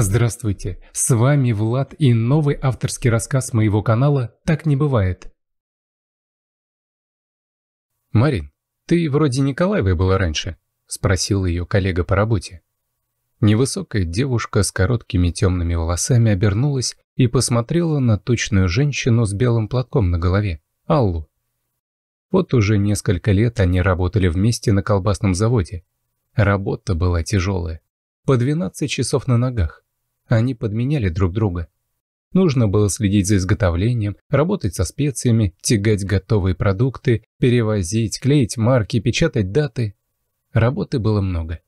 Здравствуйте, с вами Влад и новый авторский рассказ моего канала «Так не бывает». «Марин, ты вроде Николаевой была раньше?» – спросил ее коллега по работе. Невысокая девушка с короткими темными волосами обернулась и посмотрела на тучную женщину с белым платком на голове, Аллу. Вот уже несколько лет они работали вместе на колбасном заводе. Работа была тяжелая. По 12 часов на ногах они подменяли друг друга. Нужно было следить за изготовлением, работать со специями, тягать готовые продукты, перевозить, клеить марки, печатать даты. Работы было много.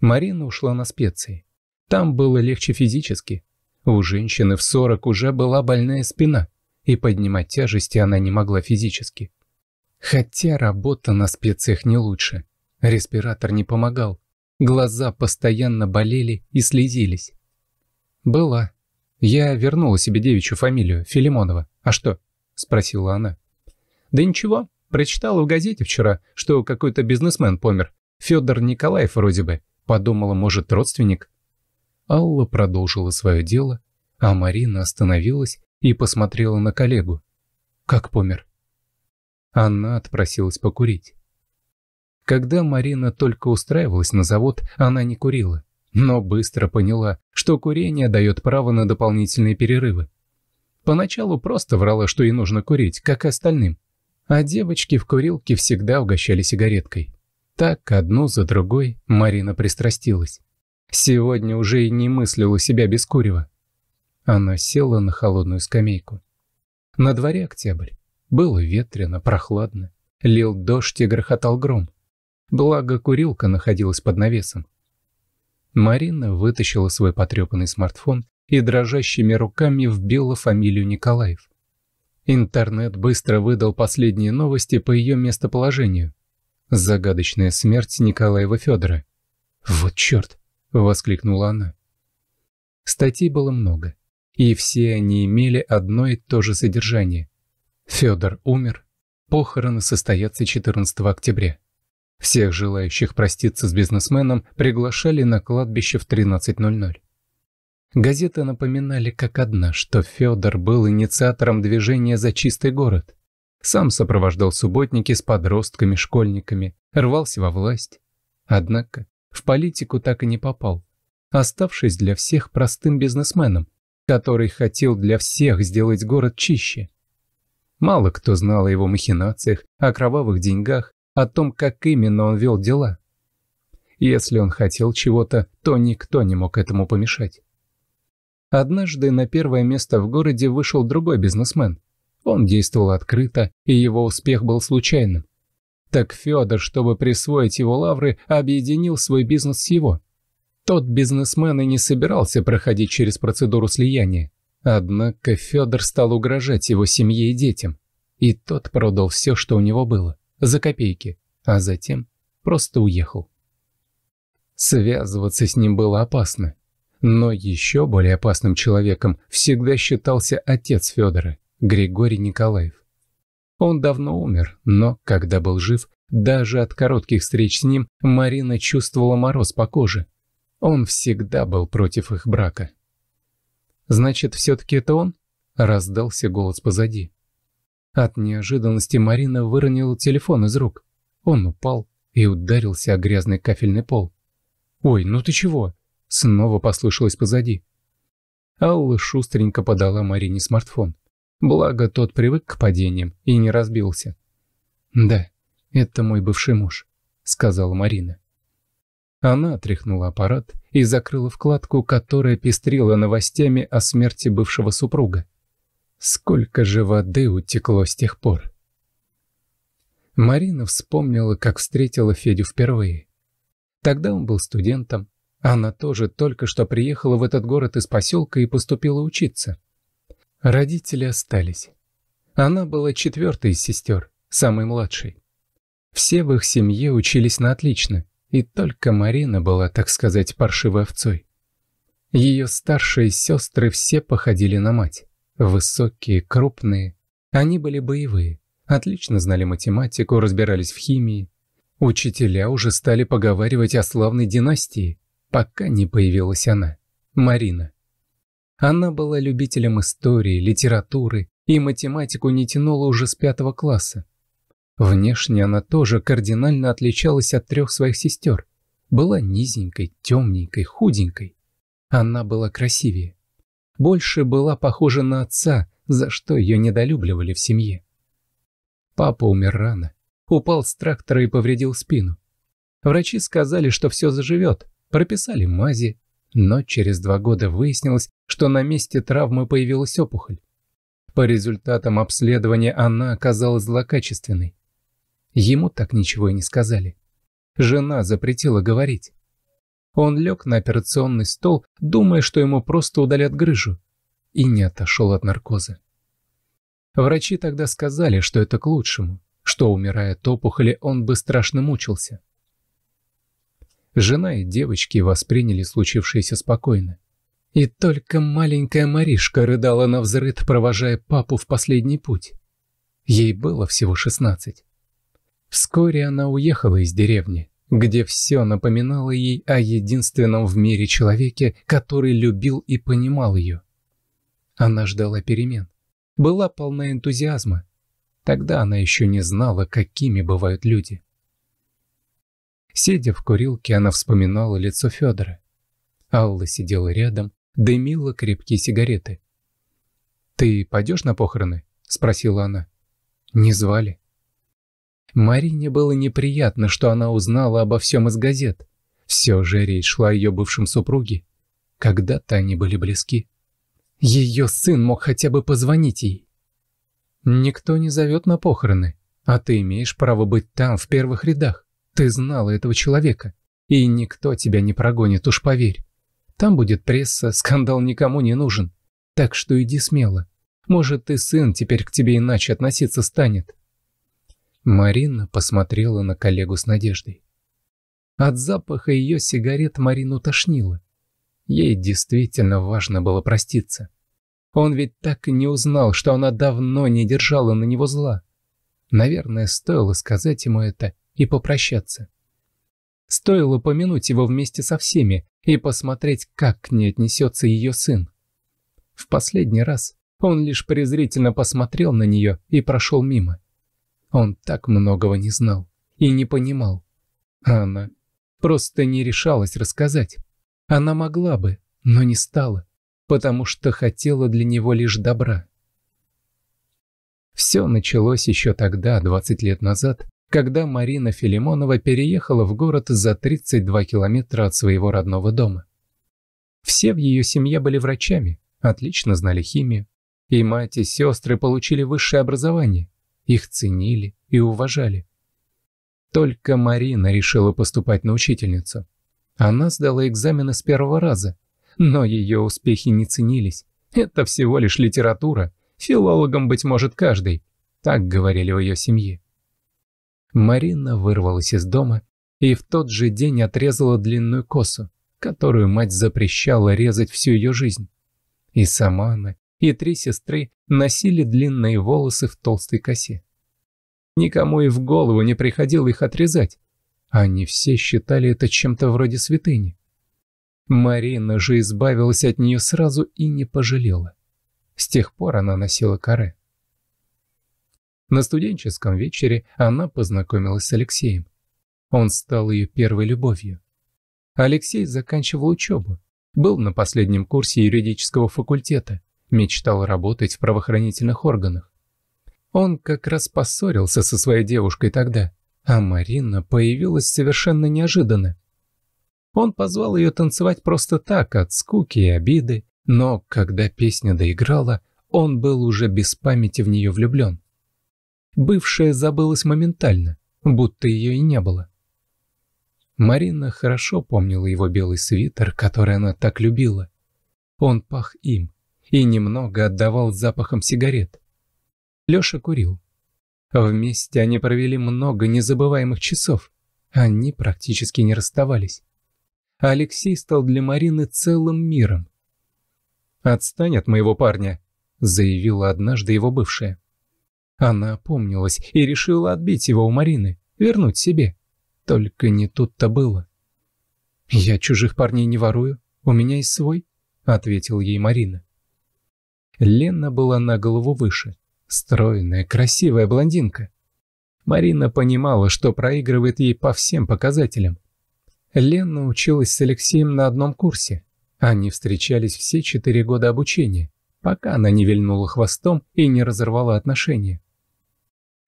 Марина ушла на специи. Там было легче физически. У женщины в 40 уже была больная спина, и поднимать тяжести она не могла физически. Хотя работа на специях не лучше. Респиратор не помогал. Глаза постоянно болели и слезились. «Была. Я вернула себе девичью фамилию, Филимонова. А что?» – спросила она. «Да ничего. Прочитала в газете вчера, что какой-то бизнесмен помер. Федор Николаев вроде бы. Подумала, может, родственник?» Алла продолжила свое дело, а Марина остановилась и посмотрела на коллегу. «Как помер?» Она отпросилась покурить. Когда Марина только устраивалась на завод, она не курила но быстро поняла, что курение дает право на дополнительные перерывы. Поначалу просто врала, что ей нужно курить, как остальным, а девочки в курилке всегда угощали сигареткой. Так, одну за другой, Марина пристрастилась. Сегодня уже и не мыслила себя без курева. Она села на холодную скамейку. На дворе октябрь. Было ветрено, прохладно. Лил дождь и грохотал гром. Благо, курилка находилась под навесом. Марина вытащила свой потрепанный смартфон и дрожащими руками вбила фамилию Николаев. Интернет быстро выдал последние новости по ее местоположению. Загадочная смерть Николаева Федора. «Вот черт!» — воскликнула она. Статей было много, и все они имели одно и то же содержание. Федор умер, похороны состоятся 14 октября. Всех желающих проститься с бизнесменом приглашали на кладбище в 13.00. Газеты напоминали как одна, что Федор был инициатором движения «За чистый город». Сам сопровождал субботники с подростками-школьниками, рвался во власть. Однако в политику так и не попал, оставшись для всех простым бизнесменом, который хотел для всех сделать город чище. Мало кто знал о его махинациях, о кровавых деньгах, о том, как именно он вел дела. Если он хотел чего-то, то никто не мог этому помешать. Однажды на первое место в городе вышел другой бизнесмен. Он действовал открыто, и его успех был случайным. Так Федор, чтобы присвоить его лавры, объединил свой бизнес с его. Тот бизнесмен и не собирался проходить через процедуру слияния. Однако Федор стал угрожать его семье и детям, и тот продал все, что у него было за копейки, а затем просто уехал. Связываться с ним было опасно. Но еще более опасным человеком всегда считался отец Федора, Григорий Николаев. Он давно умер, но, когда был жив, даже от коротких встреч с ним Марина чувствовала мороз по коже. Он всегда был против их брака. «Значит, все-таки это он?» – раздался голос позади. От неожиданности Марина выронила телефон из рук. Он упал и ударился о грязный кафельный пол. «Ой, ну ты чего?» Снова послышалось позади. Алла шустренько подала Марине смартфон. Благо, тот привык к падениям и не разбился. «Да, это мой бывший муж», — сказала Марина. Она отряхнула аппарат и закрыла вкладку, которая пестрила новостями о смерти бывшего супруга. Сколько же воды утекло с тех пор. Марина вспомнила, как встретила Федю впервые. Тогда он был студентом. Она тоже только что приехала в этот город из поселка и поступила учиться. Родители остались. Она была четвертой из сестер, самой младшей. Все в их семье учились на отлично, и только Марина была, так сказать, паршивой овцой. Ее старшие сестры все походили на мать. Высокие, крупные. Они были боевые, отлично знали математику, разбирались в химии. Учителя уже стали поговаривать о славной династии, пока не появилась она, Марина. Она была любителем истории, литературы и математику не тянула уже с пятого класса. Внешне она тоже кардинально отличалась от трех своих сестер. Была низенькой, темненькой, худенькой. Она была красивее больше была похожа на отца, за что ее недолюбливали в семье. Папа умер рано, упал с трактора и повредил спину. Врачи сказали, что все заживет, прописали мази, но через два года выяснилось, что на месте травмы появилась опухоль. По результатам обследования она оказалась злокачественной. Ему так ничего и не сказали. Жена запретила говорить. Он лег на операционный стол, думая, что ему просто удалят грыжу, и не отошел от наркоза. Врачи тогда сказали, что это к лучшему, что, умирая от опухоли, он бы страшно мучился. Жена и девочки восприняли случившееся спокойно. И только маленькая Маришка рыдала на взрыд, провожая папу в последний путь. Ей было всего шестнадцать. Вскоре она уехала из деревни, где все напоминало ей о единственном в мире человеке, который любил и понимал ее. Она ждала перемен, была полна энтузиазма. Тогда она еще не знала, какими бывают люди. Сидя в курилке, она вспоминала лицо Федора. Алла сидела рядом, дымила крепкие сигареты. «Ты пойдешь на похороны?» – спросила она. «Не звали». Марине было неприятно, что она узнала обо всем из газет. Все же речь шла о ее бывшем супруге. Когда-то они были близки. Ее сын мог хотя бы позвонить ей. «Никто не зовет на похороны, а ты имеешь право быть там, в первых рядах. Ты знала этого человека, и никто тебя не прогонит, уж поверь. Там будет пресса, скандал никому не нужен. Так что иди смело. Может, и сын теперь к тебе иначе относиться станет». Марина посмотрела на коллегу с надеждой. От запаха ее сигарет Марину тошнило. Ей действительно важно было проститься. Он ведь так и не узнал, что она давно не держала на него зла. Наверное, стоило сказать ему это и попрощаться. Стоило помянуть его вместе со всеми и посмотреть, как к ней отнесется ее сын. В последний раз он лишь презрительно посмотрел на нее и прошел мимо. Он так многого не знал и не понимал. А она просто не решалась рассказать. Она могла бы, но не стала, потому что хотела для него лишь добра. Все началось еще тогда, 20 лет назад, когда Марина Филимонова переехала в город за 32 километра от своего родного дома. Все в ее семье были врачами, отлично знали химию, и мать и сестры получили высшее образование – их ценили и уважали. Только Марина решила поступать на учительницу. Она сдала экзамены с первого раза, но ее успехи не ценились. Это всего лишь литература, филологом, быть может, каждый. Так говорили в ее семье. Марина вырвалась из дома и в тот же день отрезала длинную косу, которую мать запрещала резать всю ее жизнь. И сама она, и три сестры носили длинные волосы в толстой косе. Никому и в голову не приходило их отрезать. Они все считали это чем-то вроде святыни. Марина же избавилась от нее сразу и не пожалела. С тех пор она носила каре. На студенческом вечере она познакомилась с Алексеем. Он стал ее первой любовью. Алексей заканчивал учебу, был на последнем курсе юридического факультета, мечтал работать в правоохранительных органах. Он как раз поссорился со своей девушкой тогда, а Марина появилась совершенно неожиданно. Он позвал ее танцевать просто так, от скуки и обиды, но когда песня доиграла, он был уже без памяти в нее влюблен. Бывшая забылась моментально, будто ее и не было. Марина хорошо помнила его белый свитер, который она так любила. Он пах им и немного отдавал запахом сигарет. Леша курил. Вместе они провели много незабываемых часов. Они практически не расставались. Алексей стал для Марины целым миром. «Отстань от моего парня», — заявила однажды его бывшая. Она опомнилась и решила отбить его у Марины, вернуть себе. Только не тут-то было. «Я чужих парней не ворую, у меня есть свой», — ответил ей Марина. Лена была на голову выше. Стройная, красивая блондинка. Марина понимала, что проигрывает ей по всем показателям. Лена училась с Алексеем на одном курсе. Они встречались все четыре года обучения, пока она не вильнула хвостом и не разорвала отношения.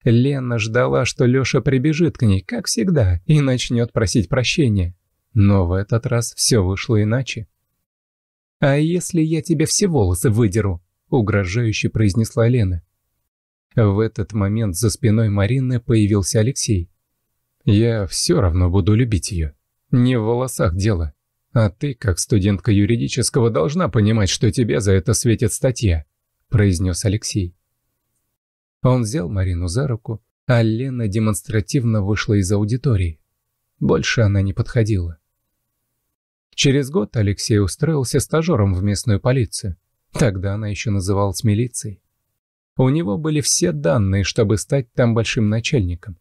Лена ждала, что Леша прибежит к ней, как всегда, и начнет просить прощения. Но в этот раз все вышло иначе. «А если я тебе все волосы выдеру?» – угрожающе произнесла Лена. В этот момент за спиной Марины появился Алексей. «Я все равно буду любить ее. Не в волосах дело. А ты, как студентка юридического, должна понимать, что тебе за это светит статья», произнес Алексей. Он взял Марину за руку, а Лена демонстративно вышла из аудитории. Больше она не подходила. Через год Алексей устроился стажером в местную полицию. Тогда она еще называлась милицией. У него были все данные, чтобы стать там большим начальником.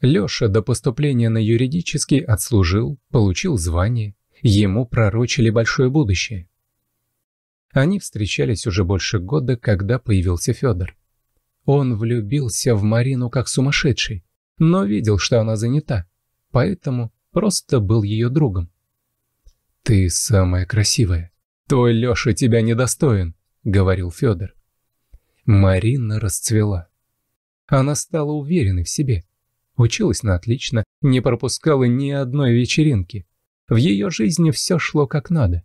Леша до поступления на юридический отслужил, получил звание. Ему пророчили большое будущее. Они встречались уже больше года, когда появился Федор. Он влюбился в Марину как сумасшедший, но видел, что она занята, поэтому просто был ее другом. «Ты самая красивая. Твой Леша тебя недостоин», — говорил Федор. Марина расцвела. Она стала уверенной в себе. Училась на отлично, не пропускала ни одной вечеринки. В ее жизни все шло как надо.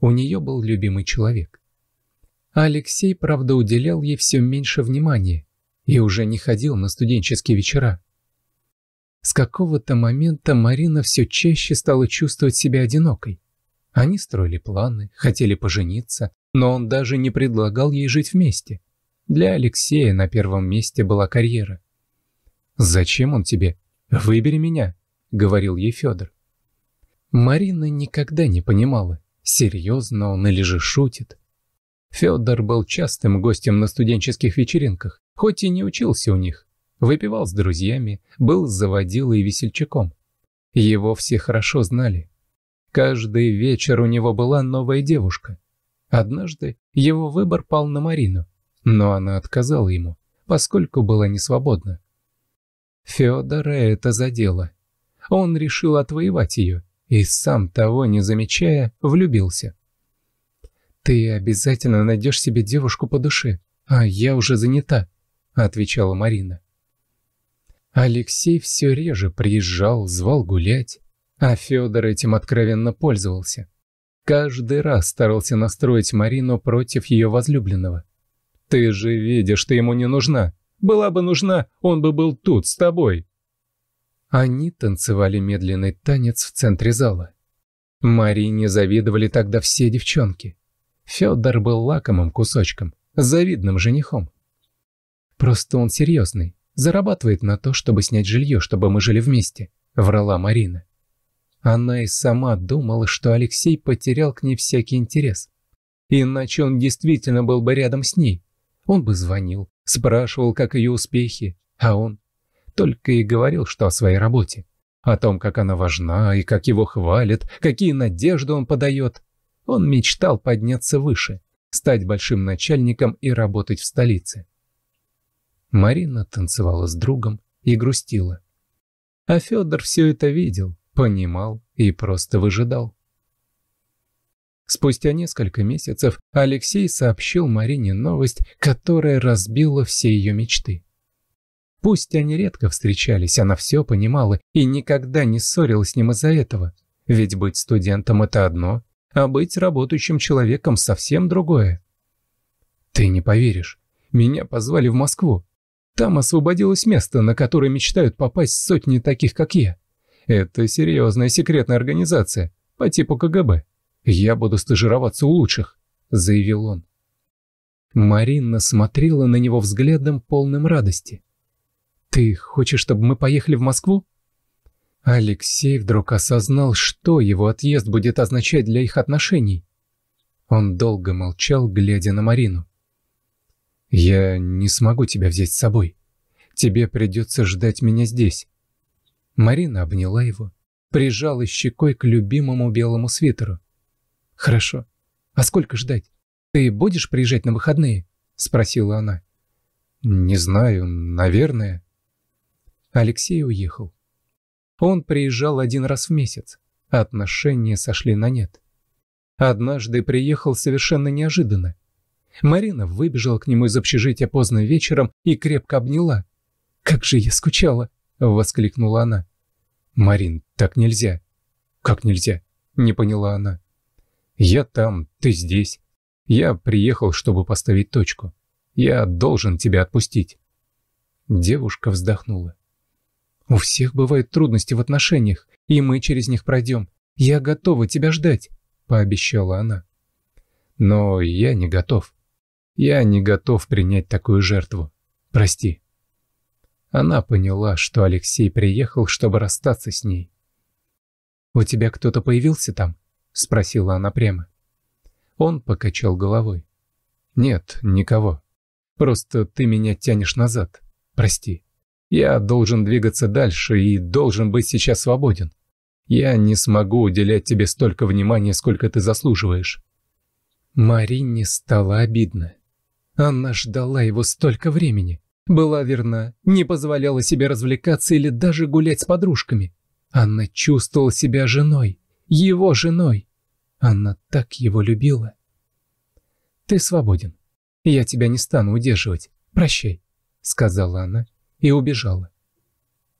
У нее был любимый человек. Алексей, правда, уделял ей все меньше внимания и уже не ходил на студенческие вечера. С какого-то момента Марина все чаще стала чувствовать себя одинокой. Они строили планы, хотели пожениться, но он даже не предлагал ей жить вместе. Для Алексея на первом месте была карьера. «Зачем он тебе? Выбери меня», — говорил ей Федор. Марина никогда не понимала, серьезно он или же шутит. Федор был частым гостем на студенческих вечеринках, хоть и не учился у них. Выпивал с друзьями, был заводилой и весельчаком. Его все хорошо знали. Каждый вечер у него была новая девушка. Однажды его выбор пал на Марину но она отказала ему, поскольку была не свободна. Феодора это задело. Он решил отвоевать ее и, сам того не замечая, влюбился. «Ты обязательно найдешь себе девушку по душе, а я уже занята», — отвечала Марина. Алексей все реже приезжал, звал гулять, а Федор этим откровенно пользовался. Каждый раз старался настроить Марину против ее возлюбленного — ты же видишь, ты ему не нужна. Была бы нужна, он бы был тут, с тобой. Они танцевали медленный танец в центре зала. Марине завидовали тогда все девчонки. Федор был лакомым кусочком, завидным женихом. «Просто он серьезный, зарабатывает на то, чтобы снять жилье, чтобы мы жили вместе», — врала Марина. Она и сама думала, что Алексей потерял к ней всякий интерес. Иначе он действительно был бы рядом с ней. Он бы звонил, спрашивал, как ее успехи, а он только и говорил, что о своей работе, о том, как она важна и как его хвалят, какие надежды он подает. Он мечтал подняться выше, стать большим начальником и работать в столице. Марина танцевала с другом и грустила. А Федор все это видел, понимал и просто выжидал. Спустя несколько месяцев Алексей сообщил Марине новость, которая разбила все ее мечты. Пусть они редко встречались, она все понимала и никогда не ссорилась с ним из-за этого. Ведь быть студентом – это одно, а быть работающим человеком – совсем другое. «Ты не поверишь. Меня позвали в Москву. Там освободилось место, на которое мечтают попасть сотни таких, как я. Это серьезная секретная организация, по типу КГБ. «Я буду стажироваться у лучших», — заявил он. Марина смотрела на него взглядом полным радости. «Ты хочешь, чтобы мы поехали в Москву?» Алексей вдруг осознал, что его отъезд будет означать для их отношений. Он долго молчал, глядя на Марину. «Я не смогу тебя взять с собой. Тебе придется ждать меня здесь». Марина обняла его, прижала щекой к любимому белому свитеру. «Хорошо. А сколько ждать? Ты будешь приезжать на выходные?» — спросила она. «Не знаю, наверное». Алексей уехал. Он приезжал один раз в месяц. Отношения сошли на нет. Однажды приехал совершенно неожиданно. Марина выбежала к нему из общежития поздно вечером и крепко обняла. «Как же я скучала!» — воскликнула она. «Марин, так нельзя!» «Как нельзя?» — не поняла она. Я там, ты здесь. Я приехал, чтобы поставить точку. Я должен тебя отпустить». Девушка вздохнула. «У всех бывают трудности в отношениях, и мы через них пройдем. Я готова тебя ждать», — пообещала она. «Но я не готов. Я не готов принять такую жертву. Прости». Она поняла, что Алексей приехал, чтобы расстаться с ней. «У тебя кто-то появился там?» — спросила она прямо. Он покачал головой. «Нет, никого. Просто ты меня тянешь назад. Прости. Я должен двигаться дальше и должен быть сейчас свободен. Я не смогу уделять тебе столько внимания, сколько ты заслуживаешь». Марине стало обидно. Она ждала его столько времени. Была верна, не позволяла себе развлекаться или даже гулять с подружками. Она чувствовала себя женой его женой. Она так его любила. «Ты свободен. Я тебя не стану удерживать. Прощай», — сказала она и убежала.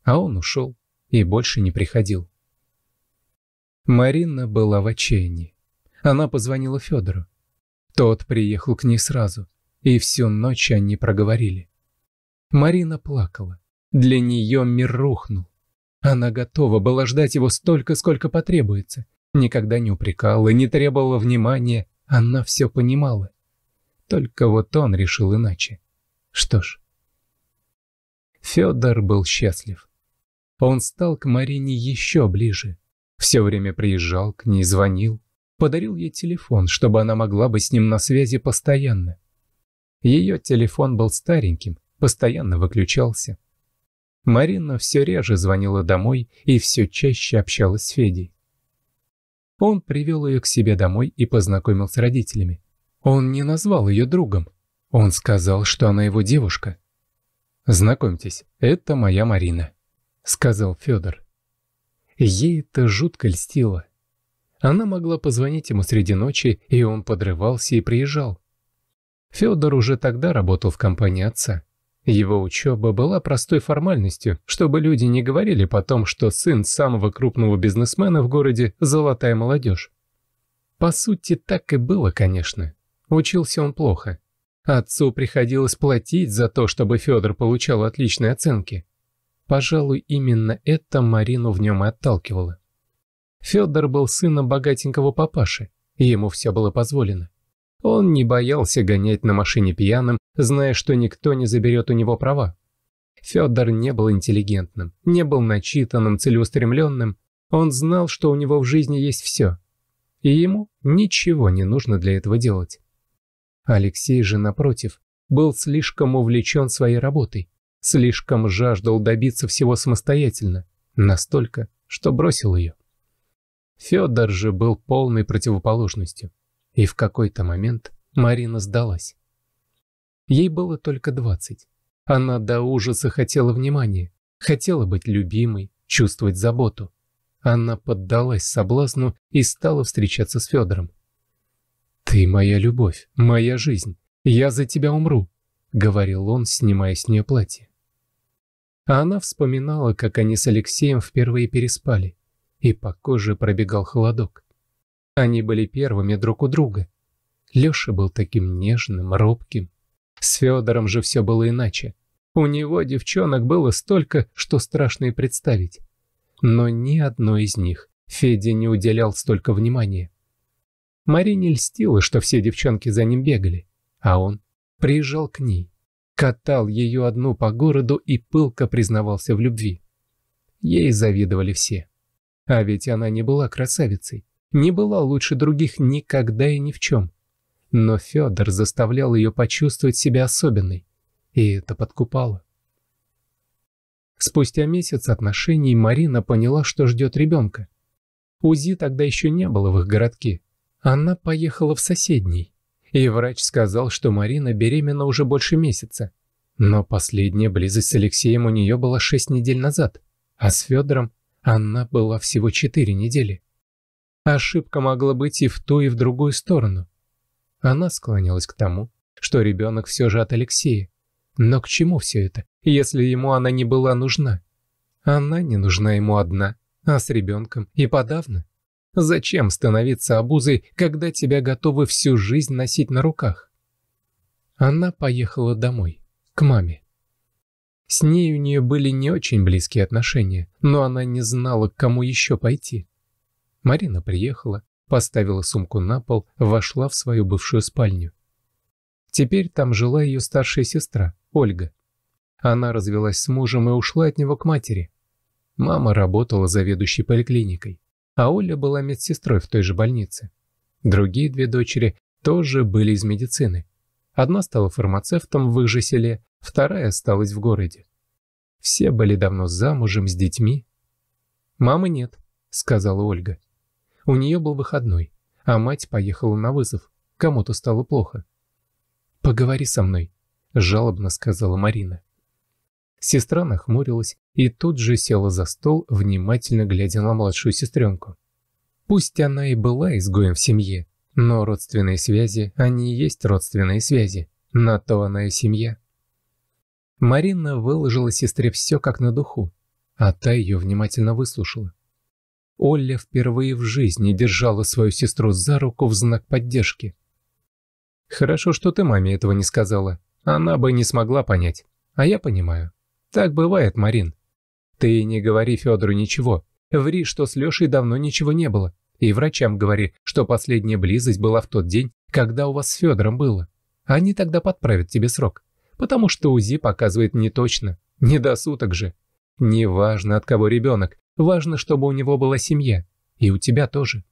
А он ушел и больше не приходил. Марина была в отчаянии. Она позвонила Федору. Тот приехал к ней сразу, и всю ночь они проговорили. Марина плакала. Для нее мир рухнул. Она готова была ждать его столько, сколько потребуется. Никогда не упрекала, не требовала внимания. Она все понимала. Только вот он решил иначе. Что ж. Федор был счастлив. Он стал к Марине еще ближе. Все время приезжал к ней, звонил. Подарил ей телефон, чтобы она могла быть с ним на связи постоянно. Ее телефон был стареньким, постоянно выключался. Марина все реже звонила домой и все чаще общалась с Федей. Он привел ее к себе домой и познакомил с родителями. Он не назвал ее другом. Он сказал, что она его девушка. «Знакомьтесь, это моя Марина», — сказал Федор. Ей это жутко льстило. Она могла позвонить ему среди ночи, и он подрывался и приезжал. Федор уже тогда работал в компании отца. Его учеба была простой формальностью, чтобы люди не говорили потом, что сын самого крупного бизнесмена в городе – золотая молодежь. По сути, так и было, конечно. Учился он плохо. Отцу приходилось платить за то, чтобы Федор получал отличные оценки. Пожалуй, именно это Марину в нем и отталкивало. Федор был сыном богатенького папаши, и ему все было позволено. Он не боялся гонять на машине пьяным, зная, что никто не заберет у него права. Федор не был интеллигентным, не был начитанным, целеустремленным. Он знал, что у него в жизни есть все. И ему ничего не нужно для этого делать. Алексей же, напротив, был слишком увлечен своей работой, слишком жаждал добиться всего самостоятельно, настолько, что бросил ее. Федор же был полной противоположностью. И в какой-то момент Марина сдалась. Ей было только двадцать. Она до ужаса хотела внимания, хотела быть любимой, чувствовать заботу. Она поддалась соблазну и стала встречаться с Федором. «Ты моя любовь, моя жизнь, я за тебя умру», — говорил он, снимая с нее платье. А она вспоминала, как они с Алексеем впервые переспали, и по коже пробегал холодок. Они были первыми друг у друга. Леша был таким нежным, робким. С Федором же все было иначе. У него девчонок было столько, что страшно и представить. Но ни одной из них Федя не уделял столько внимания. Марине льстило, что все девчонки за ним бегали, а он приезжал к ней, катал ее одну по городу и пылко признавался в любви. Ей завидовали все. А ведь она не была красавицей не была лучше других никогда и ни в чем. Но Федор заставлял ее почувствовать себя особенной, и это подкупало. Спустя месяц отношений Марина поняла, что ждет ребенка. УЗИ тогда еще не было в их городке. Она поехала в соседний, и врач сказал, что Марина беременна уже больше месяца. Но последняя близость с Алексеем у нее была шесть недель назад, а с Федором она была всего четыре недели. Ошибка могла быть и в ту, и в другую сторону. Она склонялась к тому, что ребенок все же от Алексея. Но к чему все это, если ему она не была нужна? Она не нужна ему одна, а с ребенком и подавно. Зачем становиться обузой, когда тебя готовы всю жизнь носить на руках? Она поехала домой, к маме. С ней у нее были не очень близкие отношения, но она не знала, к кому еще пойти. Марина приехала, поставила сумку на пол, вошла в свою бывшую спальню. Теперь там жила ее старшая сестра, Ольга. Она развелась с мужем и ушла от него к матери. Мама работала заведующей поликлиникой, а Оля была медсестрой в той же больнице. Другие две дочери тоже были из медицины. Одна стала фармацевтом в их же селе, вторая осталась в городе. Все были давно замужем, с детьми. «Мамы нет», — сказала Ольга. У нее был выходной, а мать поехала на вызов. Кому-то стало плохо. «Поговори со мной», — жалобно сказала Марина. Сестра нахмурилась и тут же села за стол, внимательно глядя на младшую сестренку. Пусть она и была изгоем в семье, но родственные связи, они и есть родственные связи. На то она и семья. Марина выложила сестре все как на духу, а та ее внимательно выслушала. Олля впервые в жизни держала свою сестру за руку в знак поддержки. «Хорошо, что ты маме этого не сказала. Она бы не смогла понять. А я понимаю. Так бывает, Марин. Ты не говори Федору ничего. Ври, что с Лешей давно ничего не было. И врачам говори, что последняя близость была в тот день, когда у вас с Федором было. Они тогда подправят тебе срок. Потому что УЗИ показывает не точно. Не до суток же. Неважно, от кого ребенок, Важно, чтобы у него была семья. И у тебя тоже.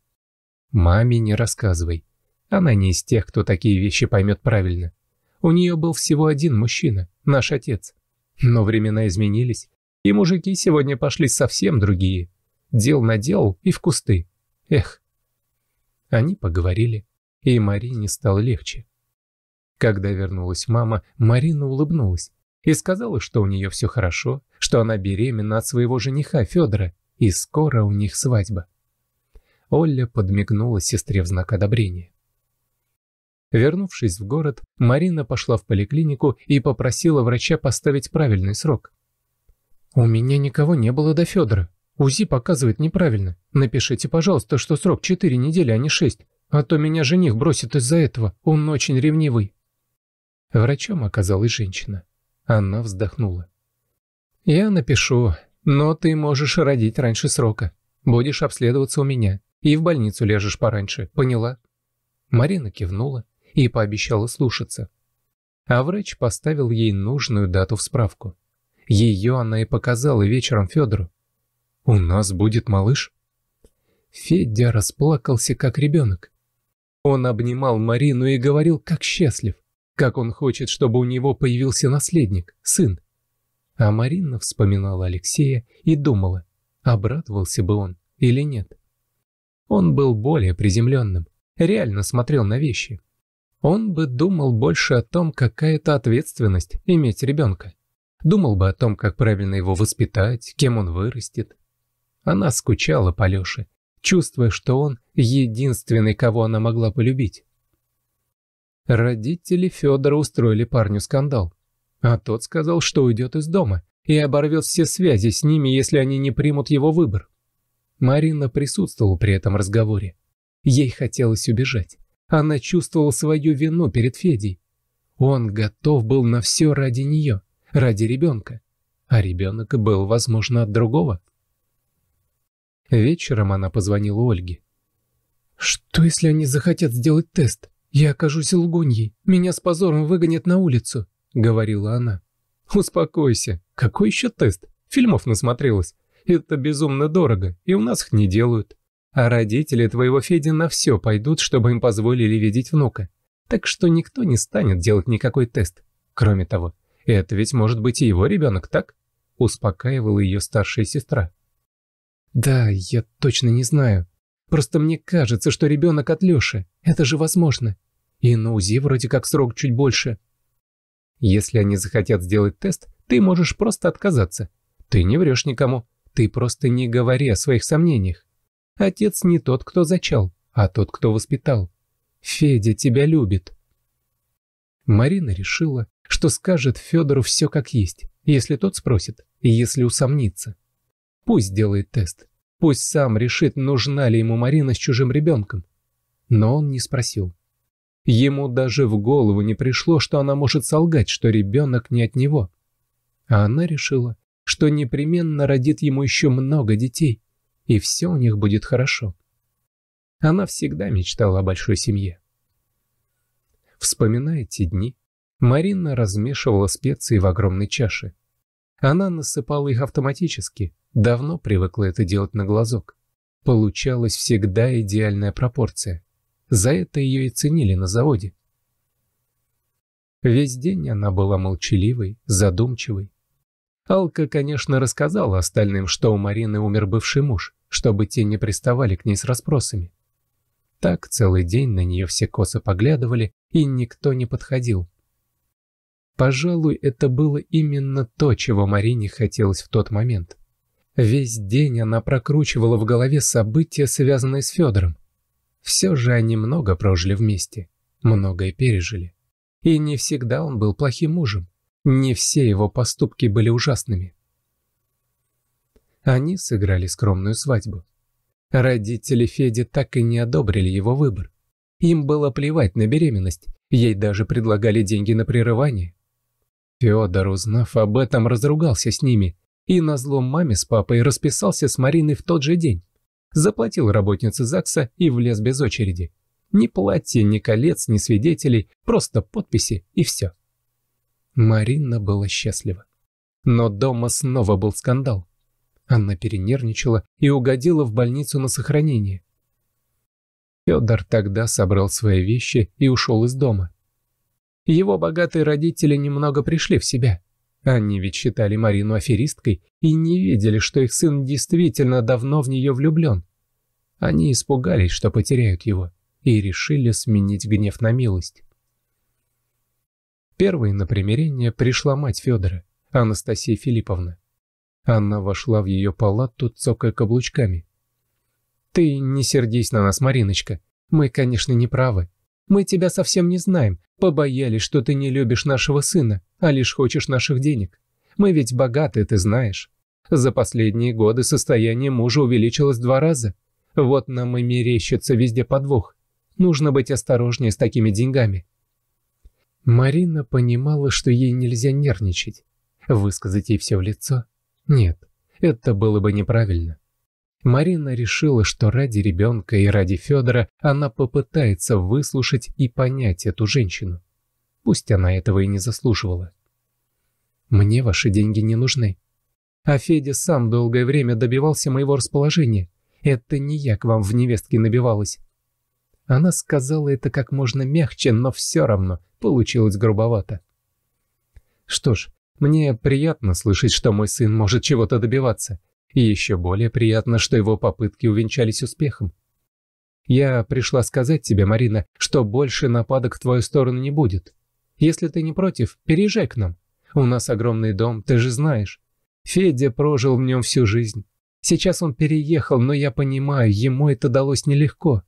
Маме не рассказывай. Она не из тех, кто такие вещи поймет правильно. У нее был всего один мужчина, наш отец. Но времена изменились, и мужики сегодня пошли совсем другие. Дел на дел, и в кусты. Эх. Они поговорили, и Марине стало легче. Когда вернулась мама, Марина улыбнулась, и сказала, что у нее все хорошо, что она беременна от своего жениха Федора, и скоро у них свадьба. Оля подмигнула сестре в знак одобрения. Вернувшись в город, Марина пошла в поликлинику и попросила врача поставить правильный срок. «У меня никого не было до Федора. УЗИ показывает неправильно. Напишите, пожалуйста, что срок 4 недели, а не 6, а то меня жених бросит из-за этого, он очень ревнивый». Врачом оказалась женщина. Она вздохнула. «Я напишу, но ты можешь родить раньше срока. Будешь обследоваться у меня и в больницу лежишь пораньше, поняла?» Марина кивнула и пообещала слушаться. А врач поставил ей нужную дату в справку. Ее она и показала вечером Федору. «У нас будет малыш?» Федя расплакался, как ребенок. Он обнимал Марину и говорил, как счастлив. Как он хочет, чтобы у него появился наследник, сын. А Марина вспоминала Алексея и думала, обрадовался бы он или нет. Он был более приземленным, реально смотрел на вещи. Он бы думал больше о том, какая это ответственность иметь ребенка. Думал бы о том, как правильно его воспитать, кем он вырастет. Она скучала по Леше, чувствуя, что он единственный, кого она могла полюбить. Родители Федора устроили парню скандал. А тот сказал, что уйдет из дома и оборвет все связи с ними, если они не примут его выбор. Марина присутствовала при этом разговоре. Ей хотелось убежать. Она чувствовала свою вину перед Федей. Он готов был на все ради нее, ради ребенка. А ребенок был, возможно, от другого. Вечером она позвонила Ольге. «Что, если они захотят сделать тест?» «Я окажусь лгуньей, меня с позором выгонят на улицу», — говорила она. «Успокойся, какой еще тест? Фильмов насмотрелась. Это безумно дорого, и у нас их не делают. А родители твоего Феди на все пойдут, чтобы им позволили видеть внука. Так что никто не станет делать никакой тест. Кроме того, это ведь может быть и его ребенок, так?» Успокаивала ее старшая сестра. «Да, я точно не знаю. Просто мне кажется, что ребенок от Леши. Это же возможно. И на УЗИ вроде как срок чуть больше. Если они захотят сделать тест, ты можешь просто отказаться. Ты не врешь никому. Ты просто не говори о своих сомнениях. Отец не тот, кто зачал, а тот, кто воспитал. Федя тебя любит. Марина решила, что скажет Федору все как есть, если тот спросит, если усомнится. Пусть делает тест. Пусть сам решит, нужна ли ему Марина с чужим ребенком. Но он не спросил. Ему даже в голову не пришло, что она может солгать, что ребенок не от него. А она решила, что непременно родит ему еще много детей, и все у них будет хорошо. Она всегда мечтала о большой семье. Вспоминая эти дни, Марина размешивала специи в огромной чаше. Она насыпала их автоматически, давно привыкла это делать на глазок. Получалась всегда идеальная пропорция – за это ее и ценили на заводе. Весь день она была молчаливой, задумчивой. Алка, конечно, рассказала остальным, что у Марины умер бывший муж, чтобы те не приставали к ней с расспросами. Так целый день на нее все косо поглядывали, и никто не подходил. Пожалуй, это было именно то, чего Марине хотелось в тот момент. Весь день она прокручивала в голове события, связанные с Федором. Все же они много прожили вместе, многое пережили. И не всегда он был плохим мужем, не все его поступки были ужасными. Они сыграли скромную свадьбу. Родители Феди так и не одобрили его выбор. Им было плевать на беременность, ей даже предлагали деньги на прерывание. Федор, узнав об этом, разругался с ними и назло маме с папой расписался с Мариной в тот же день заплатил работнице ЗАГСа и влез без очереди. Ни платья, ни колец, ни свидетелей, просто подписи и все. Марина была счастлива. Но дома снова был скандал. Она перенервничала и угодила в больницу на сохранение. Федор тогда собрал свои вещи и ушел из дома. Его богатые родители немного пришли в себя. Они ведь считали Марину аферисткой и не видели, что их сын действительно давно в нее влюблен. Они испугались, что потеряют его, и решили сменить гнев на милость. Первой на примирение пришла мать Федора, Анастасия Филипповна. Она вошла в ее палату, цокая каблучками. «Ты не сердись на нас, Мариночка. Мы, конечно, не правы. Мы тебя совсем не знаем, побоялись, что ты не любишь нашего сына, а лишь хочешь наших денег. Мы ведь богаты, ты знаешь. За последние годы состояние мужа увеличилось два раза. Вот нам и мерещится везде подвох. Нужно быть осторожнее с такими деньгами». Марина понимала, что ей нельзя нервничать. Высказать ей все в лицо? Нет, это было бы неправильно. Марина решила, что ради ребенка и ради Федора она попытается выслушать и понять эту женщину. Пусть она этого и не заслуживала. «Мне ваши деньги не нужны. А Федя сам долгое время добивался моего расположения. Это не я к вам в невестке набивалась». Она сказала это как можно мягче, но все равно получилось грубовато. «Что ж, мне приятно слышать, что мой сын может чего-то добиваться. И еще более приятно, что его попытки увенчались успехом. «Я пришла сказать тебе, Марина, что больше нападок в твою сторону не будет. Если ты не против, переезжай к нам. У нас огромный дом, ты же знаешь. Федя прожил в нем всю жизнь. Сейчас он переехал, но я понимаю, ему это далось нелегко.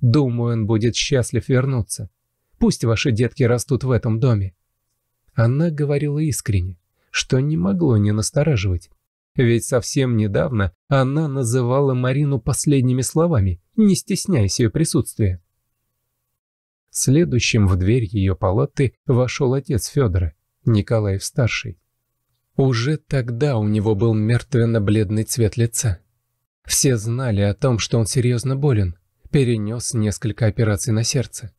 Думаю, он будет счастлив вернуться. Пусть ваши детки растут в этом доме». Она говорила искренне, что не могло не настораживать. Ведь совсем недавно она называла Марину последними словами, не стесняясь ее присутствия. Следующим в дверь ее палаты вошел отец Федора, Николаев-старший. Уже тогда у него был мертвенно-бледный цвет лица. Все знали о том, что он серьезно болен, перенес несколько операций на сердце.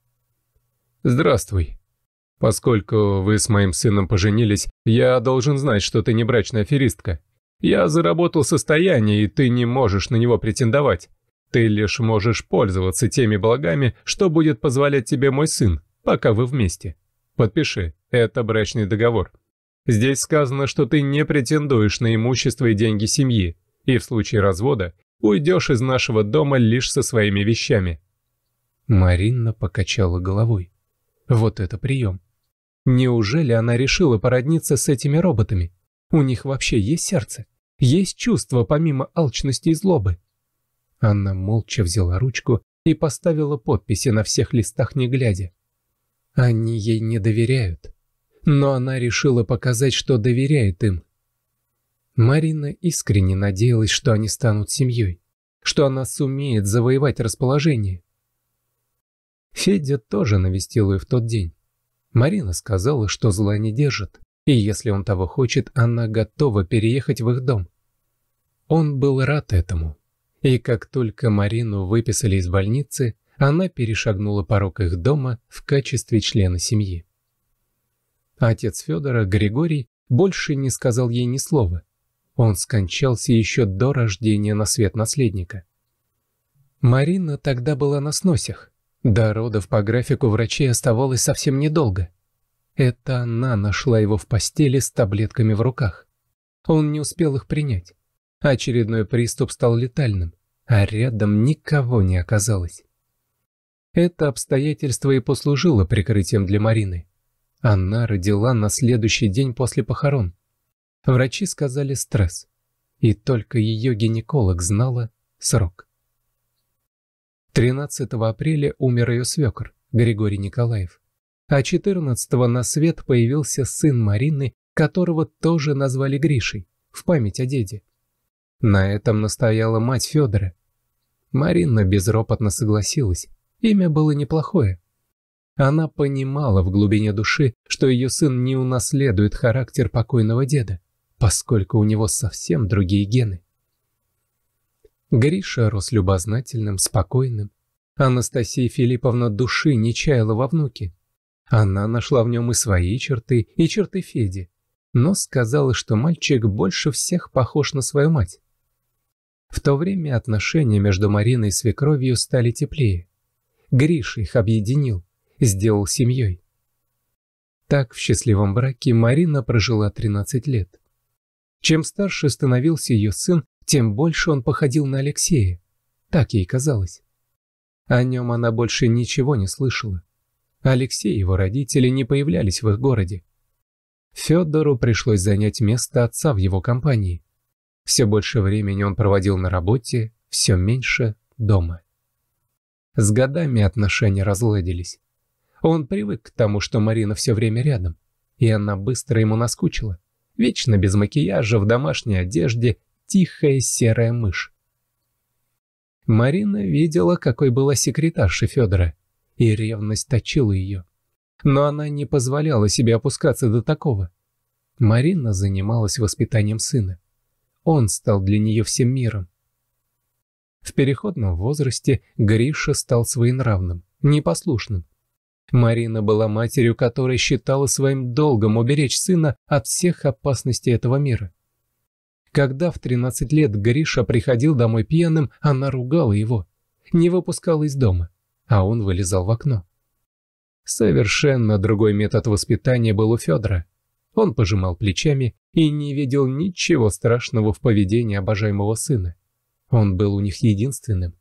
«Здравствуй. Поскольку вы с моим сыном поженились, я должен знать, что ты не брачная аферистка я заработал состояние, и ты не можешь на него претендовать. Ты лишь можешь пользоваться теми благами, что будет позволять тебе мой сын, пока вы вместе. Подпиши, это брачный договор. Здесь сказано, что ты не претендуешь на имущество и деньги семьи, и в случае развода уйдешь из нашего дома лишь со своими вещами». Марина покачала головой. «Вот это прием. Неужели она решила породниться с этими роботами? У них вообще есть сердце?» Есть чувства помимо алчности и злобы». Анна молча взяла ручку и поставила подписи на всех листах, не глядя. Они ей не доверяют, но она решила показать, что доверяет им. Марина искренне надеялась, что они станут семьей, что она сумеет завоевать расположение. Федя тоже навестил ее в тот день. Марина сказала, что зла не держит и если он того хочет, она готова переехать в их дом. Он был рад этому. И как только Марину выписали из больницы, она перешагнула порог их дома в качестве члена семьи. Отец Федора, Григорий, больше не сказал ей ни слова. Он скончался еще до рождения на свет наследника. Марина тогда была на сносях. До родов по графику врачей оставалось совсем недолго. Это она нашла его в постели с таблетками в руках. Он не успел их принять. Очередной приступ стал летальным, а рядом никого не оказалось. Это обстоятельство и послужило прикрытием для Марины. Она родила на следующий день после похорон. Врачи сказали стресс. И только ее гинеколог знала срок. 13 апреля умер ее свекр, Григорий Николаев а 14-го на свет появился сын Марины, которого тоже назвали Гришей, в память о деде. На этом настояла мать Федора. Марина безропотно согласилась, имя было неплохое. Она понимала в глубине души, что ее сын не унаследует характер покойного деда, поскольку у него совсем другие гены. Гриша рос любознательным, спокойным. Анастасия Филипповна души не чаяла во внуке, она нашла в нем и свои черты, и черты Феди, но сказала, что мальчик больше всех похож на свою мать. В то время отношения между Мариной и свекровью стали теплее. Гриш их объединил, сделал семьей. Так в счастливом браке Марина прожила 13 лет. Чем старше становился ее сын, тем больше он походил на Алексея. Так ей казалось. О нем она больше ничего не слышала. Алексей и его родители не появлялись в их городе. Федору пришлось занять место отца в его компании. Все больше времени он проводил на работе, все меньше – дома. С годами отношения разладились. Он привык к тому, что Марина все время рядом, и она быстро ему наскучила. Вечно без макияжа, в домашней одежде, тихая серая мышь. Марина видела, какой была секретарша Федора – и ревность точила ее. Но она не позволяла себе опускаться до такого. Марина занималась воспитанием сына. Он стал для нее всем миром. В переходном возрасте Гриша стал своенравным, непослушным. Марина была матерью, которая считала своим долгом уберечь сына от всех опасностей этого мира. Когда в 13 лет Гриша приходил домой пьяным, она ругала его, не выпускала из дома а он вылезал в окно. Совершенно другой метод воспитания был у Федора. Он пожимал плечами и не видел ничего страшного в поведении обожаемого сына. Он был у них единственным.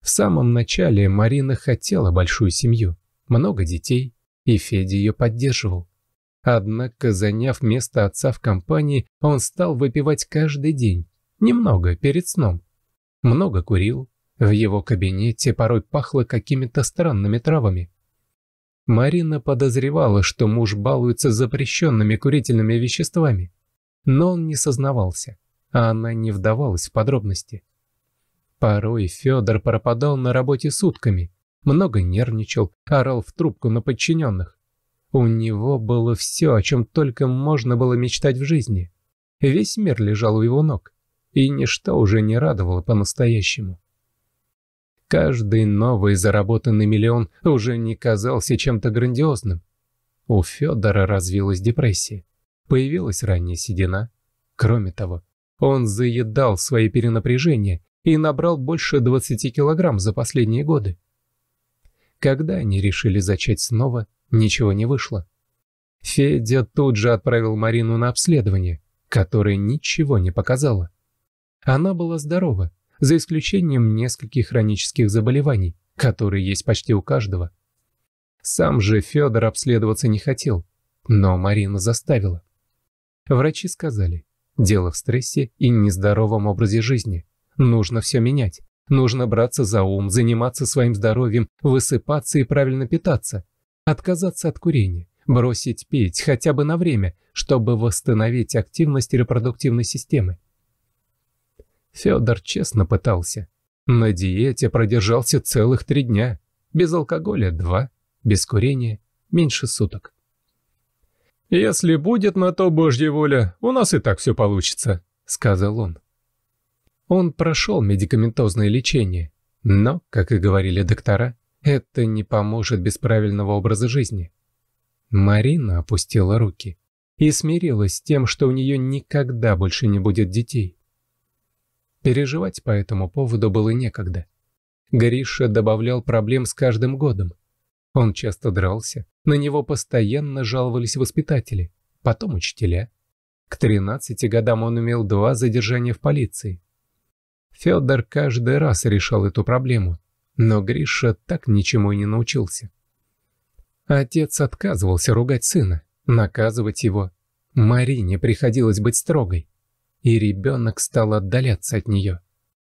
В самом начале Марина хотела большую семью, много детей, и Федя ее поддерживал. Однако, заняв место отца в компании, он стал выпивать каждый день, немного, перед сном. Много курил, в его кабинете порой пахло какими-то странными травами. Марина подозревала, что муж балуется запрещенными курительными веществами, но он не сознавался, а она не вдавалась в подробности. Порой Федор пропадал на работе сутками, много нервничал, орал в трубку на подчиненных. У него было все, о чем только можно было мечтать в жизни. Весь мир лежал у его ног, и ничто уже не радовало по-настоящему. Каждый новый заработанный миллион уже не казался чем-то грандиозным. У Федора развилась депрессия. Появилась ранняя седина. Кроме того, он заедал свои перенапряжения и набрал больше 20 килограмм за последние годы. Когда они решили зачать снова, ничего не вышло. Федя тут же отправил Марину на обследование, которое ничего не показало. Она была здорова, за исключением нескольких хронических заболеваний, которые есть почти у каждого. Сам же Федор обследоваться не хотел, но Марина заставила. Врачи сказали, дело в стрессе и нездоровом образе жизни. Нужно все менять. Нужно браться за ум, заниматься своим здоровьем, высыпаться и правильно питаться. Отказаться от курения, бросить пить хотя бы на время, чтобы восстановить активность репродуктивной системы. Федор честно пытался. На диете продержался целых три дня. Без алкоголя – два, без курения – меньше суток. «Если будет на то Божья воля, у нас и так все получится», – сказал он. Он прошел медикаментозное лечение, но, как и говорили доктора, это не поможет без правильного образа жизни. Марина опустила руки и смирилась с тем, что у нее никогда больше не будет детей. Переживать по этому поводу было некогда. Гриша добавлял проблем с каждым годом. Он часто дрался, на него постоянно жаловались воспитатели, потом учителя. К 13 годам он имел два задержания в полиции. Федор каждый раз решал эту проблему, но Гриша так ничему и не научился. Отец отказывался ругать сына, наказывать его. Марине приходилось быть строгой и ребенок стал отдаляться от нее.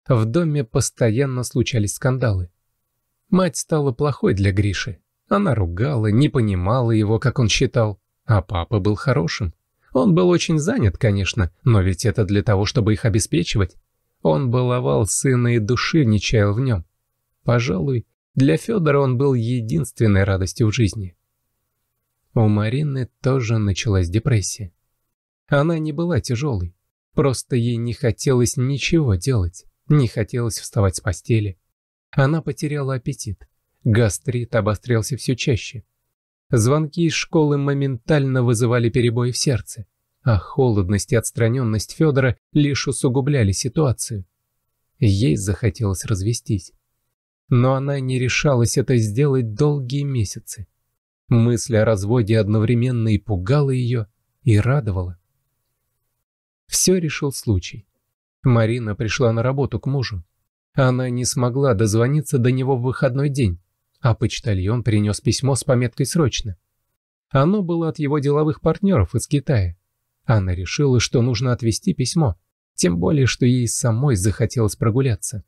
В доме постоянно случались скандалы. Мать стала плохой для Гриши. Она ругала, не понимала его, как он считал, а папа был хорошим. Он был очень занят, конечно, но ведь это для того, чтобы их обеспечивать. Он баловал сына и души не чаял в нем. Пожалуй, для Федора он был единственной радостью в жизни. У Марины тоже началась депрессия. Она не была тяжелой, Просто ей не хотелось ничего делать, не хотелось вставать с постели. Она потеряла аппетит. Гастрит обострялся все чаще. Звонки из школы моментально вызывали перебои в сердце, а холодность и отстраненность Федора лишь усугубляли ситуацию. Ей захотелось развестись. Но она не решалась это сделать долгие месяцы. Мысль о разводе одновременно и пугала ее, и радовала. Все решил случай. Марина пришла на работу к мужу. Она не смогла дозвониться до него в выходной день, а почтальон принес письмо с пометкой «Срочно». Оно было от его деловых партнеров из Китая. Она решила, что нужно отвезти письмо, тем более, что ей самой захотелось прогуляться.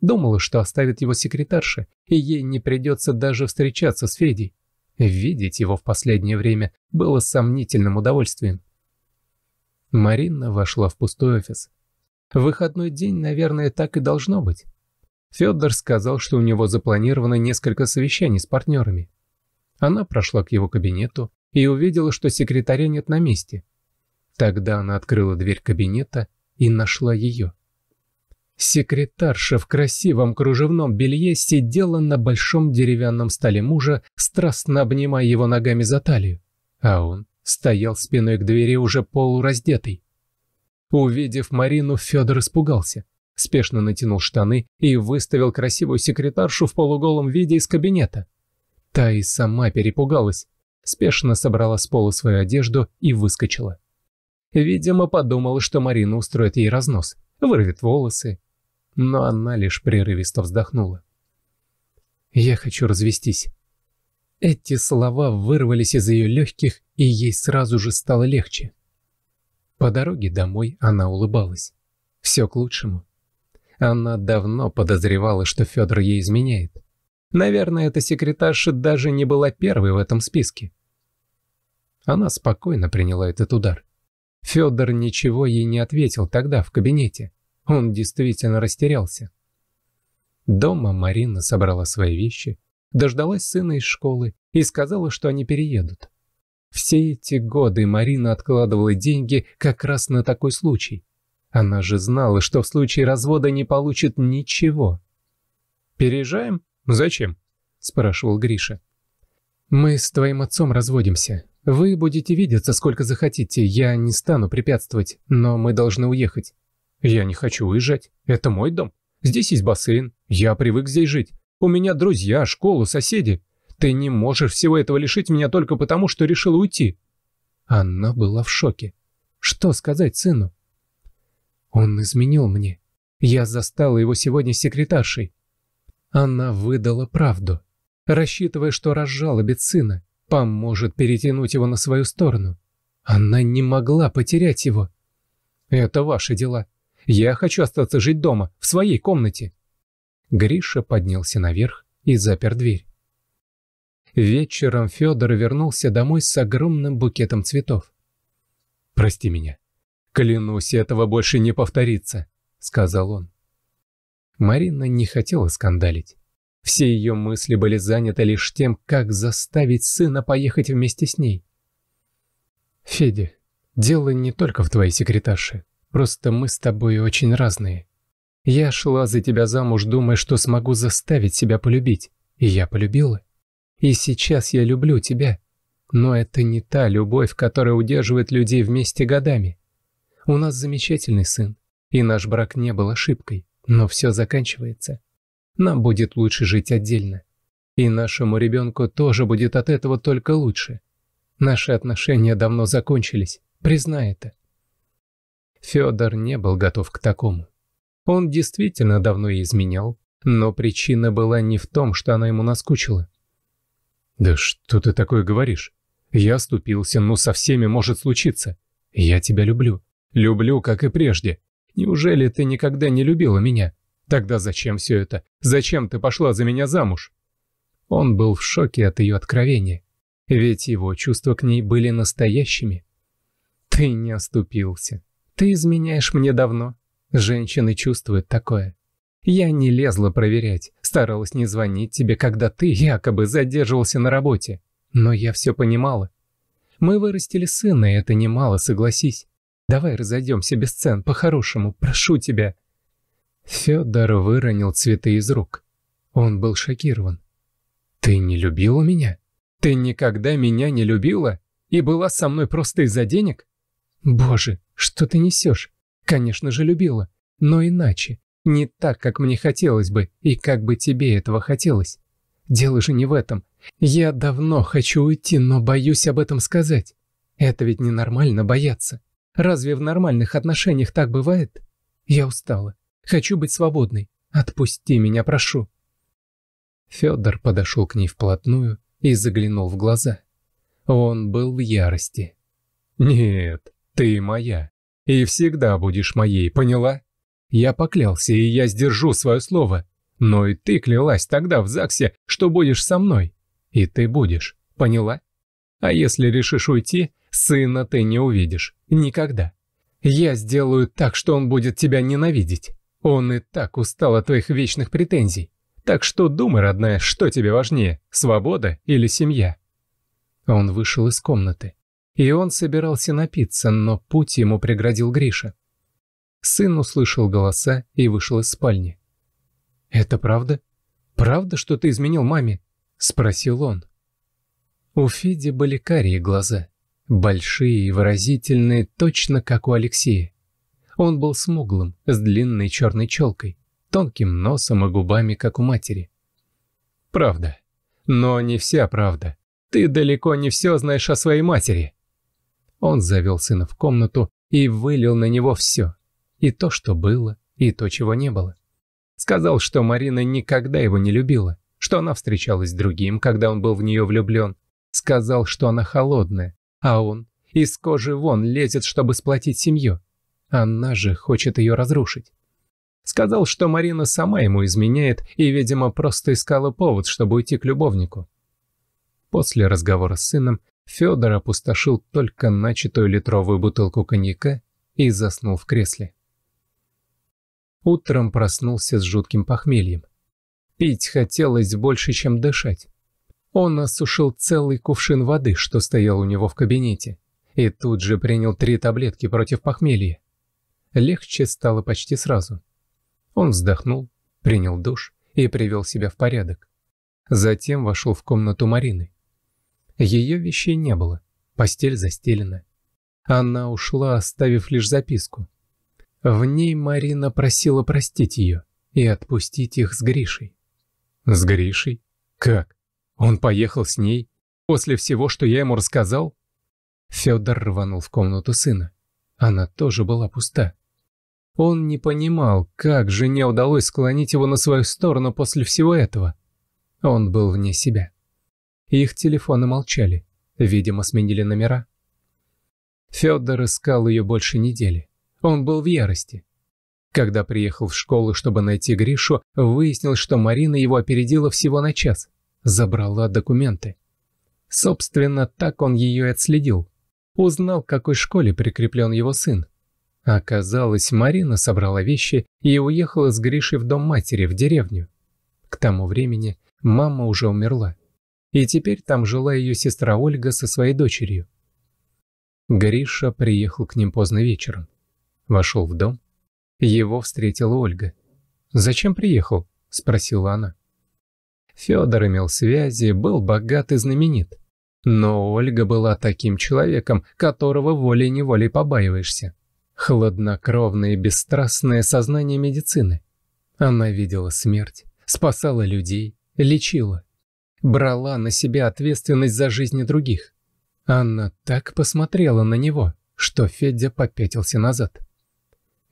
Думала, что оставит его секретарша, и ей не придется даже встречаться с Федей. Видеть его в последнее время было сомнительным удовольствием. Марина вошла в пустой офис. Выходной день, наверное, так и должно быть. Федор сказал, что у него запланировано несколько совещаний с партнерами. Она прошла к его кабинету и увидела, что секретаря нет на месте. Тогда она открыла дверь кабинета и нашла ее. Секретарша в красивом кружевном белье сидела на большом деревянном столе мужа, страстно обнимая его ногами за талию, а он стоял спиной к двери уже полураздетый. Увидев Марину, Федор испугался. Спешно натянул штаны и выставил красивую секретаршу в полуголом виде из кабинета. Та и сама перепугалась. Спешно собрала с пола свою одежду и выскочила. Видимо, подумала, что Марина устроит ей разнос, вырвет волосы. Но она лишь прерывисто вздохнула. «Я хочу развестись», эти слова вырвались из ее легких, и ей сразу же стало легче. По дороге домой она улыбалась. Все к лучшему. Она давно подозревала, что Федор ей изменяет. Наверное, эта секретарша даже не была первой в этом списке. Она спокойно приняла этот удар. Федор ничего ей не ответил тогда в кабинете. Он действительно растерялся. Дома Марина собрала свои вещи, дождалась сына из школы и сказала, что они переедут. Все эти годы Марина откладывала деньги как раз на такой случай. Она же знала, что в случае развода не получит ничего. «Переезжаем? Зачем?» – спрашивал Гриша. «Мы с твоим отцом разводимся. Вы будете видеться сколько захотите, я не стану препятствовать, но мы должны уехать». «Я не хочу уезжать. Это мой дом. Здесь есть бассейн. Я привык здесь жить. У меня друзья, школа, соседи. Ты не можешь всего этого лишить меня только потому, что решил уйти». Она была в шоке. Что сказать сыну? «Он изменил мне. Я застала его сегодня секретаршей». Она выдала правду, рассчитывая, что разжалобит сына, поможет перетянуть его на свою сторону. Она не могла потерять его. «Это ваши дела. Я хочу остаться жить дома, в своей комнате». Гриша поднялся наверх и запер дверь. Вечером Федор вернулся домой с огромным букетом цветов. «Прости меня. Клянусь, этого больше не повторится», — сказал он. Марина не хотела скандалить. Все ее мысли были заняты лишь тем, как заставить сына поехать вместе с ней. «Федя, дело не только в твоей секретарше. Просто мы с тобой очень разные», я шла за тебя замуж, думая, что смогу заставить себя полюбить. И я полюбила. И сейчас я люблю тебя. Но это не та любовь, которая удерживает людей вместе годами. У нас замечательный сын, и наш брак не был ошибкой, но все заканчивается. Нам будет лучше жить отдельно. И нашему ребенку тоже будет от этого только лучше. Наши отношения давно закончились, признай это. Федор не был готов к такому. Он действительно давно изменял, но причина была не в том, что она ему наскучила. «Да что ты такое говоришь? Я ступился, но со всеми может случиться. Я тебя люблю. Люблю, как и прежде. Неужели ты никогда не любила меня? Тогда зачем все это? Зачем ты пошла за меня замуж?» Он был в шоке от ее откровения, ведь его чувства к ней были настоящими. «Ты не оступился. Ты изменяешь мне давно. Женщины чувствуют такое. Я не лезла проверять, старалась не звонить тебе, когда ты якобы задерживался на работе. Но я все понимала. Мы вырастили сына, и это немало, согласись. Давай разойдемся без цен, по-хорошему, прошу тебя. Федор выронил цветы из рук. Он был шокирован. «Ты не любила меня? Ты никогда меня не любила? И была со мной просто из-за денег? Боже, что ты несешь? Конечно же, любила, но иначе. Не так, как мне хотелось бы, и как бы тебе этого хотелось. Дело же не в этом. Я давно хочу уйти, но боюсь об этом сказать. Это ведь ненормально бояться. Разве в нормальных отношениях так бывает? Я устала. Хочу быть свободной. Отпусти меня, прошу. Федор подошел к ней вплотную и заглянул в глаза. Он был в ярости. «Нет, ты моя и всегда будешь моей, поняла? Я поклялся, и я сдержу свое слово. Но и ты клялась тогда в ЗАГСе, что будешь со мной. И ты будешь, поняла? А если решишь уйти, сына ты не увидишь. Никогда. Я сделаю так, что он будет тебя ненавидеть. Он и так устал от твоих вечных претензий. Так что думай, родная, что тебе важнее, свобода или семья?» Он вышел из комнаты и он собирался напиться, но путь ему преградил Гриша. Сын услышал голоса и вышел из спальни. «Это правда? Правда, что ты изменил маме?» — спросил он. У Феди были карие глаза, большие и выразительные, точно как у Алексея. Он был смуглым, с длинной черной челкой, тонким носом и губами, как у матери. «Правда. Но не вся правда. Ты далеко не все знаешь о своей матери», он завел сына в комнату и вылил на него все. И то, что было, и то, чего не было. Сказал, что Марина никогда его не любила, что она встречалась с другим, когда он был в нее влюблен. Сказал, что она холодная, а он из кожи вон лезет, чтобы сплотить семью. Она же хочет ее разрушить. Сказал, что Марина сама ему изменяет и, видимо, просто искала повод, чтобы уйти к любовнику. После разговора с сыном Федор опустошил только начатую литровую бутылку коньяка и заснул в кресле. Утром проснулся с жутким похмельем. Пить хотелось больше, чем дышать. Он осушил целый кувшин воды, что стоял у него в кабинете, и тут же принял три таблетки против похмелья. Легче стало почти сразу. Он вздохнул, принял душ и привел себя в порядок. Затем вошел в комнату Марины. Ее вещей не было, постель застелена. Она ушла, оставив лишь записку. В ней Марина просила простить ее и отпустить их с Гришей. «С Гришей? Как? Он поехал с ней? После всего, что я ему рассказал?» Федор рванул в комнату сына. Она тоже была пуста. Он не понимал, как жене удалось склонить его на свою сторону после всего этого. Он был вне себя. Их телефоны молчали, видимо, сменили номера. Федор искал ее больше недели. Он был в ярости. Когда приехал в школу, чтобы найти Гришу, выяснил, что Марина его опередила всего на час. Забрала документы. Собственно, так он ее и отследил. Узнал, к какой школе прикреплен его сын. Оказалось, Марина собрала вещи и уехала с Гришей в дом матери в деревню. К тому времени мама уже умерла и теперь там жила ее сестра Ольга со своей дочерью. Гриша приехал к ним поздно вечером. Вошел в дом. Его встретила Ольга. «Зачем приехал?» – спросила она. Федор имел связи, был богат и знаменит. Но Ольга была таким человеком, которого волей-неволей побаиваешься. Хладнокровное и бесстрастное сознание медицины. Она видела смерть, спасала людей, лечила брала на себя ответственность за жизни других. Анна так посмотрела на него, что Федя попятился назад.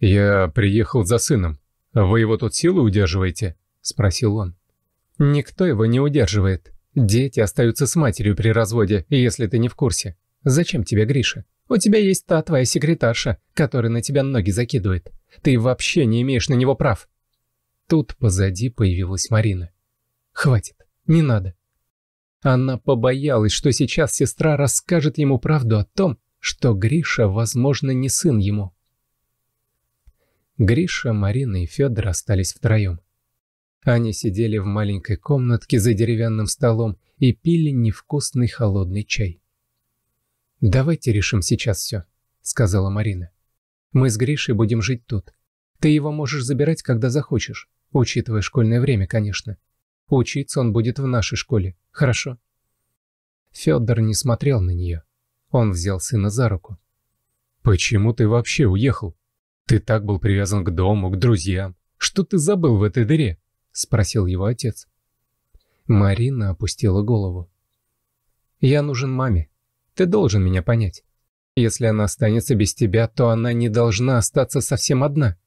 «Я приехал за сыном. Вы его тут силы удерживаете?» – спросил он. «Никто его не удерживает. Дети остаются с матерью при разводе, если ты не в курсе. Зачем тебе, Гриша? У тебя есть та твоя секретарша, которая на тебя ноги закидывает. Ты вообще не имеешь на него прав». Тут позади появилась Марина. «Хватит. Не надо. Она побоялась, что сейчас сестра расскажет ему правду о том, что Гриша, возможно, не сын ему. Гриша, Марина и Федор остались втроем. Они сидели в маленькой комнатке за деревянным столом и пили невкусный холодный чай. «Давайте решим сейчас все», — сказала Марина. «Мы с Гришей будем жить тут. Ты его можешь забирать, когда захочешь, учитывая школьное время, конечно. Учиться он будет в нашей школе, хорошо?» Федор не смотрел на нее. Он взял сына за руку. «Почему ты вообще уехал? Ты так был привязан к дому, к друзьям. Что ты забыл в этой дыре?» — спросил его отец. Марина опустила голову. «Я нужен маме. Ты должен меня понять. Если она останется без тебя, то она не должна остаться совсем одна.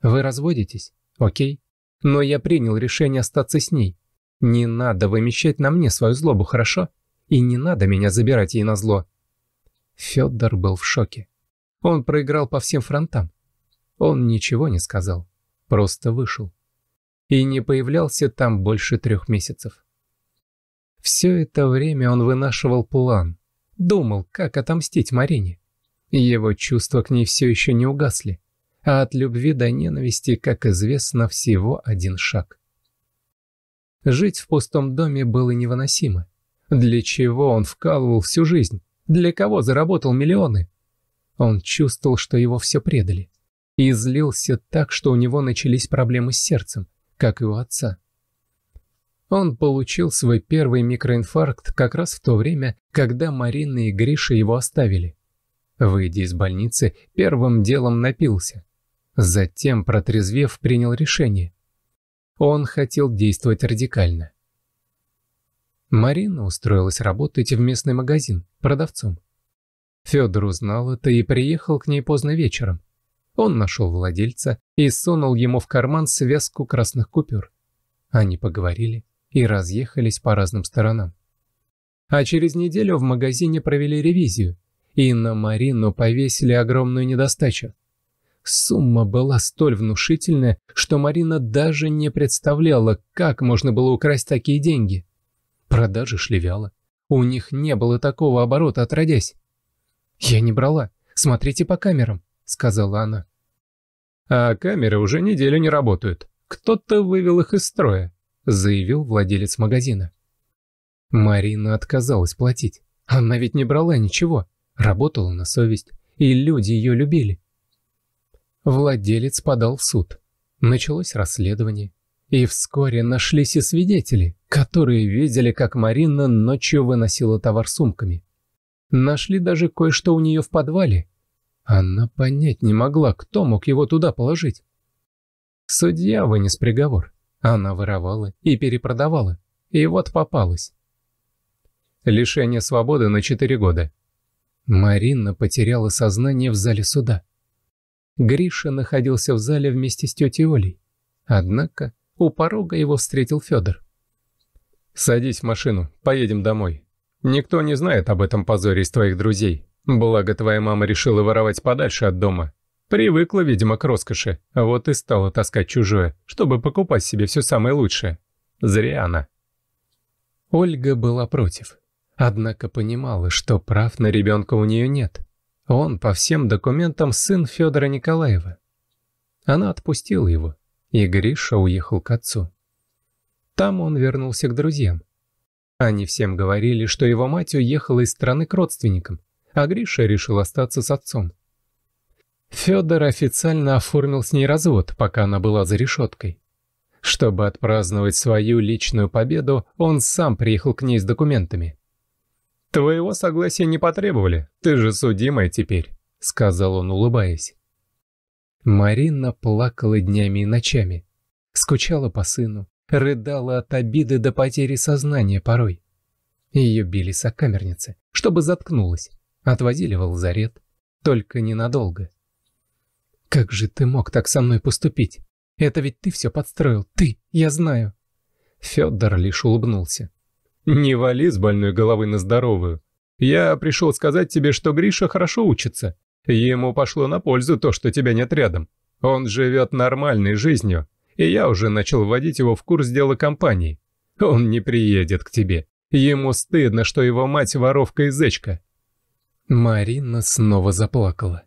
Вы разводитесь, окей? Но я принял решение остаться с ней. Не надо вымещать на мне свою злобу, хорошо? И не надо меня забирать ей на зло. Федор был в шоке. Он проиграл по всем фронтам. Он ничего не сказал, просто вышел. И не появлялся там больше трех месяцев. Все это время он вынашивал план, думал, как отомстить Марине. Его чувства к ней все еще не угасли, а от любви до ненависти, как известно, всего один шаг. Жить в пустом доме было невыносимо. Для чего он вкалывал всю жизнь? Для кого заработал миллионы? Он чувствовал, что его все предали. И злился так, что у него начались проблемы с сердцем, как и у отца. Он получил свой первый микроинфаркт как раз в то время, когда Марина и Гриша его оставили. Выйдя из больницы, первым делом напился. Затем, протрезвев, принял решение. Он хотел действовать радикально. Марина устроилась работать в местный магазин, продавцом. Федор узнал это и приехал к ней поздно вечером. Он нашел владельца и сунул ему в карман связку красных купюр. Они поговорили и разъехались по разным сторонам. А через неделю в магазине провели ревизию, и на Марину повесили огромную недостачу – Сумма была столь внушительная, что Марина даже не представляла, как можно было украсть такие деньги. Продажи шли вяло. У них не было такого оборота, отродясь. «Я не брала. Смотрите по камерам», — сказала она. «А камеры уже неделю не работают. Кто-то вывел их из строя», — заявил владелец магазина. Марина отказалась платить. Она ведь не брала ничего. Работала на совесть. И люди ее любили. Владелец подал в суд. Началось расследование. И вскоре нашлись и свидетели, которые видели, как Марина ночью выносила товар сумками. Нашли даже кое-что у нее в подвале. Она понять не могла, кто мог его туда положить. Судья вынес приговор. Она воровала и перепродавала. И вот попалась. Лишение свободы на четыре года. Марина потеряла сознание в зале суда. Гриша находился в зале вместе с тетей Олей. Однако у порога его встретил Федор. «Садись в машину, поедем домой. Никто не знает об этом позоре из твоих друзей. Благо, твоя мама решила воровать подальше от дома. Привыкла, видимо, к роскоши, а вот и стала таскать чужое, чтобы покупать себе все самое лучшее. Зря она». Ольга была против, однако понимала, что прав на ребенка у нее нет. Он по всем документам сын Федора Николаева. Она отпустила его, и Гриша уехал к отцу. Там он вернулся к друзьям. Они всем говорили, что его мать уехала из страны к родственникам, а Гриша решил остаться с отцом. Федор официально оформил с ней развод, пока она была за решеткой. Чтобы отпраздновать свою личную победу, он сам приехал к ней с документами. «Твоего согласия не потребовали, ты же судимая теперь», — сказал он, улыбаясь. Марина плакала днями и ночами, скучала по сыну, рыдала от обиды до потери сознания порой. Ее били сокамерницы, чтобы заткнулась, отвозили в лазарет, только ненадолго. «Как же ты мог так со мной поступить? Это ведь ты все подстроил, ты, я знаю!» Федор лишь улыбнулся. Не вали с больной головы на здоровую. Я пришел сказать тебе, что Гриша хорошо учится. Ему пошло на пользу то, что тебя нет рядом. Он живет нормальной жизнью, и я уже начал вводить его в курс дела компании. Он не приедет к тебе. Ему стыдно, что его мать воровка и зечка». Марина снова заплакала.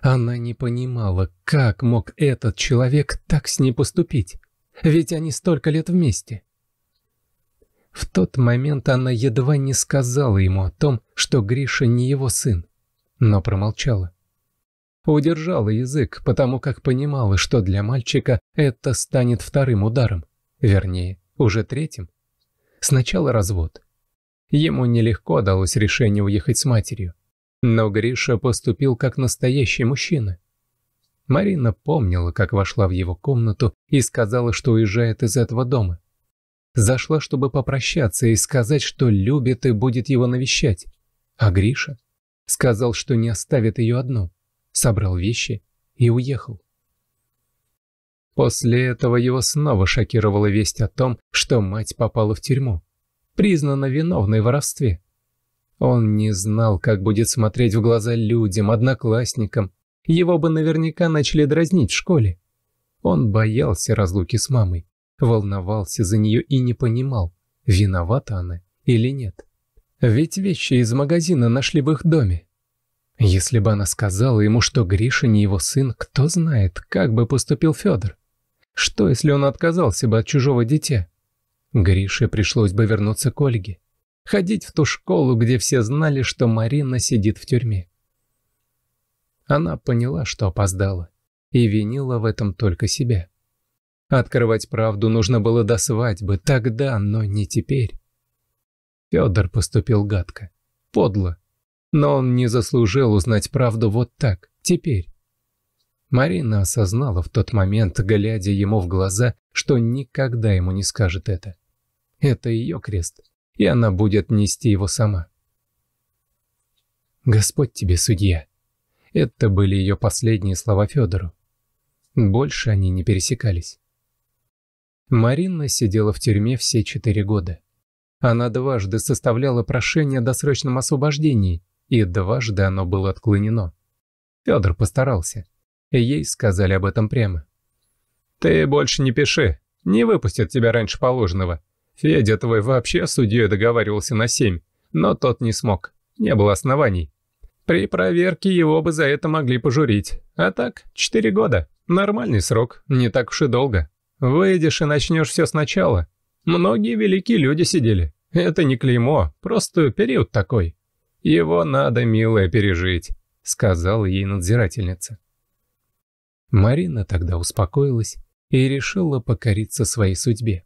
Она не понимала, как мог этот человек так с ней поступить. Ведь они столько лет вместе. В тот момент она едва не сказала ему о том, что Гриша не его сын, но промолчала. Удержала язык, потому как понимала, что для мальчика это станет вторым ударом, вернее, уже третьим. Сначала развод. Ему нелегко далось решение уехать с матерью, но Гриша поступил как настоящий мужчина. Марина помнила, как вошла в его комнату и сказала, что уезжает из этого дома. Зашла, чтобы попрощаться и сказать, что любит и будет его навещать. А Гриша сказал, что не оставит ее одну. Собрал вещи и уехал. После этого его снова шокировала весть о том, что мать попала в тюрьму. Признана виновной в воровстве. Он не знал, как будет смотреть в глаза людям, одноклассникам. Его бы наверняка начали дразнить в школе. Он боялся разлуки с мамой волновался за нее и не понимал, виновата она или нет. Ведь вещи из магазина нашли в их доме. Если бы она сказала ему, что Гриша не его сын, кто знает, как бы поступил Федор. Что, если он отказался бы от чужого дитя? Грише пришлось бы вернуться к Ольге. Ходить в ту школу, где все знали, что Марина сидит в тюрьме. Она поняла, что опоздала, и винила в этом только себя. Открывать правду нужно было до свадьбы, тогда, но не теперь. Федор поступил гадко, подло, но он не заслужил узнать правду вот так, теперь. Марина осознала в тот момент, глядя ему в глаза, что никогда ему не скажет это. Это ее крест, и она будет нести его сама. «Господь тебе, судья!» Это были ее последние слова Федору. Больше они не пересекались. Марина сидела в тюрьме все четыре года. Она дважды составляла прошение о досрочном освобождении, и дважды оно было отклонено. Федор постарался. Ей сказали об этом прямо. «Ты больше не пиши. Не выпустят тебя раньше положенного. Федя твой вообще с судьей договаривался на семь, но тот не смог. Не было оснований. При проверке его бы за это могли пожурить. А так, четыре года. Нормальный срок, не так уж и долго». Выйдешь и начнешь все сначала. Многие великие люди сидели. Это не клеймо, просто период такой. Его надо, милая, пережить», — сказала ей надзирательница. Марина тогда успокоилась и решила покориться своей судьбе.